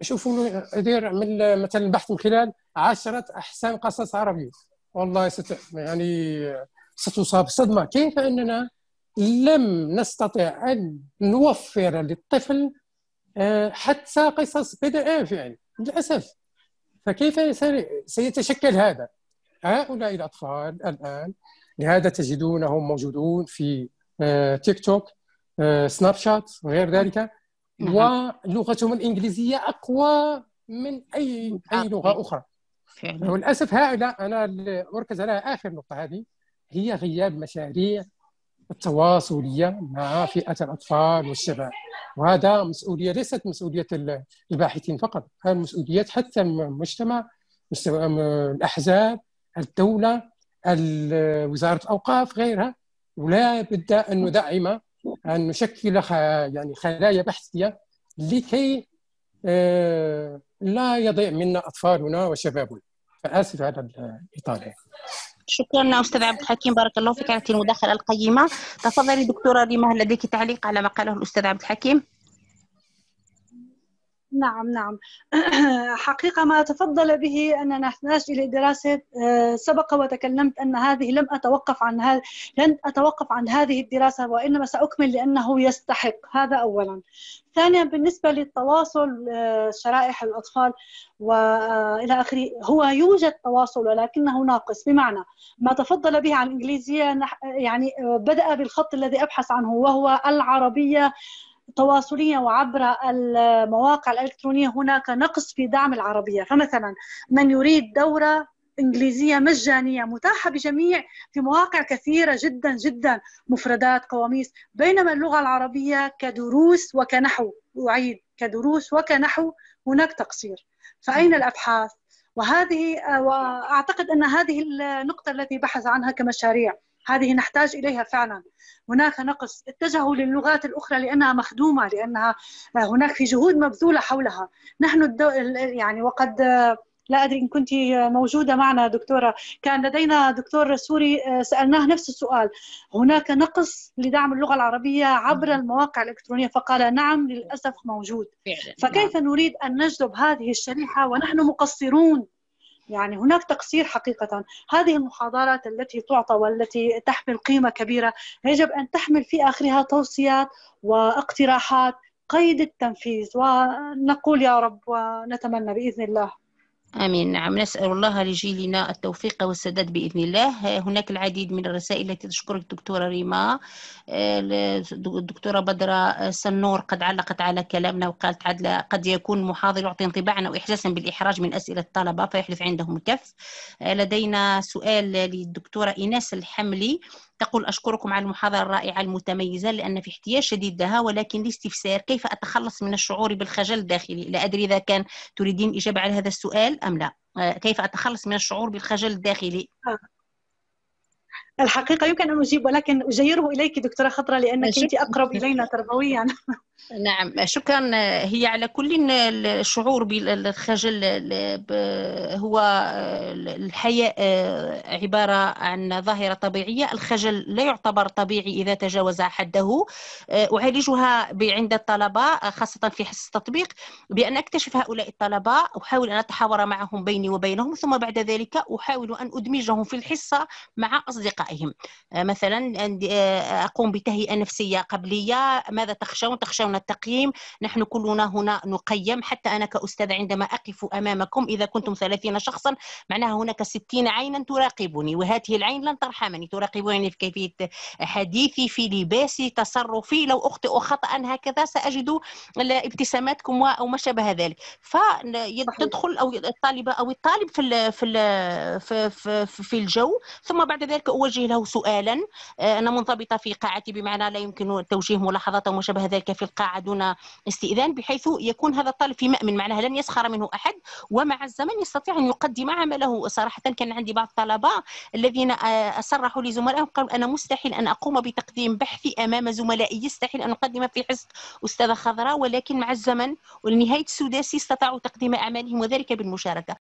شوفوا ادير من مثلا البحث من خلال عشرة احسن قصص عربيه والله ست يعني ستصاب صدمه كيف اننا لم نستطع ان نوفر للطفل آه، حتى قصص بي دي اف يعني للاسف فكيف سيتشكل هذا؟ هؤلاء الأطفال الآن لهذا تجدونهم موجودون في تيك توك سناب شات غير ذلك ولغتهم الإنجليزية أقوى من أي أي لغة أخرى وللأسف هؤلاء أنا أركز على آخر نقطة هذه هي غياب مشاريع التواصلية مع فئة الأطفال والشباب وهذا مسؤولية ليست مسؤولية الباحثين فقط هذه مسؤولية حتى المجتمع الأحزاب الدولة وزارة الأوقاف غيرها ولا بد أن ندعم أن نشكل يعني خلايا بحثية لكي آه، لا يضيع منا أطفالنا وشبابنا فآسف على الإطالة شكرا استاذ عبد الحكيم بارك الله فيك على المداخله القيمه تفضلي دكتوره ريما هل لديك تعليق على ما قاله الاستاذ عبد الحكيم نعم نعم حقيقة ما تفضل به أننا نحتاج إلى دراسة آه، سبق وتكلمت أن هذه لم أتوقف عن هذا لن أتوقف عن هذه الدراسة وإنما سأكمل لأنه يستحق هذا أولا ثانيا بالنسبة للتواصل آه، شرائح الأطفال وإلى آه، آخره هو يوجد تواصل ولكنه ناقص بمعنى ما تفضل به عن الإنجليزية يعني بدأ بالخط الذي أبحث عنه وهو العربية التواصلية وعبر المواقع الإلكترونية هناك نقص في دعم العربية فمثلا من يريد دورة إنجليزية مجانية متاحة بجميع في مواقع كثيرة جدا جدا مفردات قواميس بينما اللغة العربية كدروس وكنحو أعيد كدروس وكنحو هناك تقصير فأين الأبحاث وهذه وأعتقد أن هذه النقطة التي بحث عنها كمشاريع هذه نحتاج إليها فعلا هناك نقص اتجهوا للغات الأخرى لأنها مخدومة لأنها هناك في جهود مبذولة حولها نحن الدو... يعني وقد لا ادري ان كنت موجوده معنا دكتوره كان لدينا دكتور سوري سالناه نفس السؤال هناك نقص لدعم اللغه العربيه عبر المواقع الالكترونيه فقال نعم للاسف موجود فكيف نريد ان نجذب هذه الشريحه ونحن مقصرون يعني هناك تقصير حقيقة هذه المحاضرات التي تعطى والتي تحمل قيمة كبيرة يجب أن تحمل في آخرها توصيات واقتراحات قيد التنفيذ ونقول يا رب ونتمنى بإذن الله آمين نعم نسأل الله لجيلنا التوفيق والسداد بإذن الله آه، هناك العديد من الرسائل التي تشكرك دكتورة ريما آه، الدكتورة بدرة آه، سنور قد علقت على كلامنا وقالت عدلة قد يكون محاضر يعطي انطباعا أو إحساسا بالإحراج من أسئلة الطلبة فيحدث عندهم كف لدينا سؤال للدكتورة إيناس الحملي تقول أشكركم على المحاضرة الرائعة المتميزة لأن في احتياج شديد لها ولكن لاستفسار كيف أتخلص من الشعور بالخجل الداخلي لا أدري إذا كان تريدين إجابة على هذا السؤال أم لا آه، كيف أتخلص من الشعور بالخجل الداخلي آه. الحقيقة يمكن أن أجيب ولكن أجيره إليك دكتورة خضرة لأنك أنت أقرب إلينا تربويا نعم شكرا هي على كل الشعور بالخجل هو الحياء عبارة عن ظاهرة طبيعية الخجل لا يعتبر طبيعي إذا تجاوز حده أعالجها عند الطلبة خاصة في حصة التطبيق بأن أكتشف هؤلاء الطلبة أحاول أن أتحاور معهم بيني وبينهم ثم بعد ذلك أحاول أن أدمجهم في الحصة مع أصدقائي أبنائهم آه، مثلا آه، أقوم بتهيئة نفسية قبلية ماذا تخشون تخشون التقييم نحن كلنا هنا نقيم حتى أنا كأستاذ عندما أقف أمامكم إذا كنتم 30 شخصا معناها هناك 60 عينا تراقبني وهذه العين لن ترحمني تراقبني في كيفية حديثي في لباسي تصرفي لو أخطئ خطأ هكذا سأجد ابتساماتكم او ما شابه ذلك فتدخل أو الطالبة أو الطالب في في في, في الجو ثم بعد ذلك أوجه أوجه له سؤالا آه، أنا منضبطة في قاعتي بمعنى لا يمكن توجيه ملاحظات وما شابه ذلك في القاعة دون استئذان بحيث يكون هذا الطالب في مأمن معناها لن يسخر منه أحد ومع الزمن يستطيع أن يقدم عمله صراحة كان عندي بعض الطلبة الذين آه، صرحوا لزملائهم قالوا أنا مستحيل أن أقوم بتقديم بحثي أمام زملائي يستحيل أن أقدم في حصة أستاذة خضراء ولكن مع الزمن ولنهاية السداسي استطاعوا تقديم أعمالهم وذلك بالمشاركة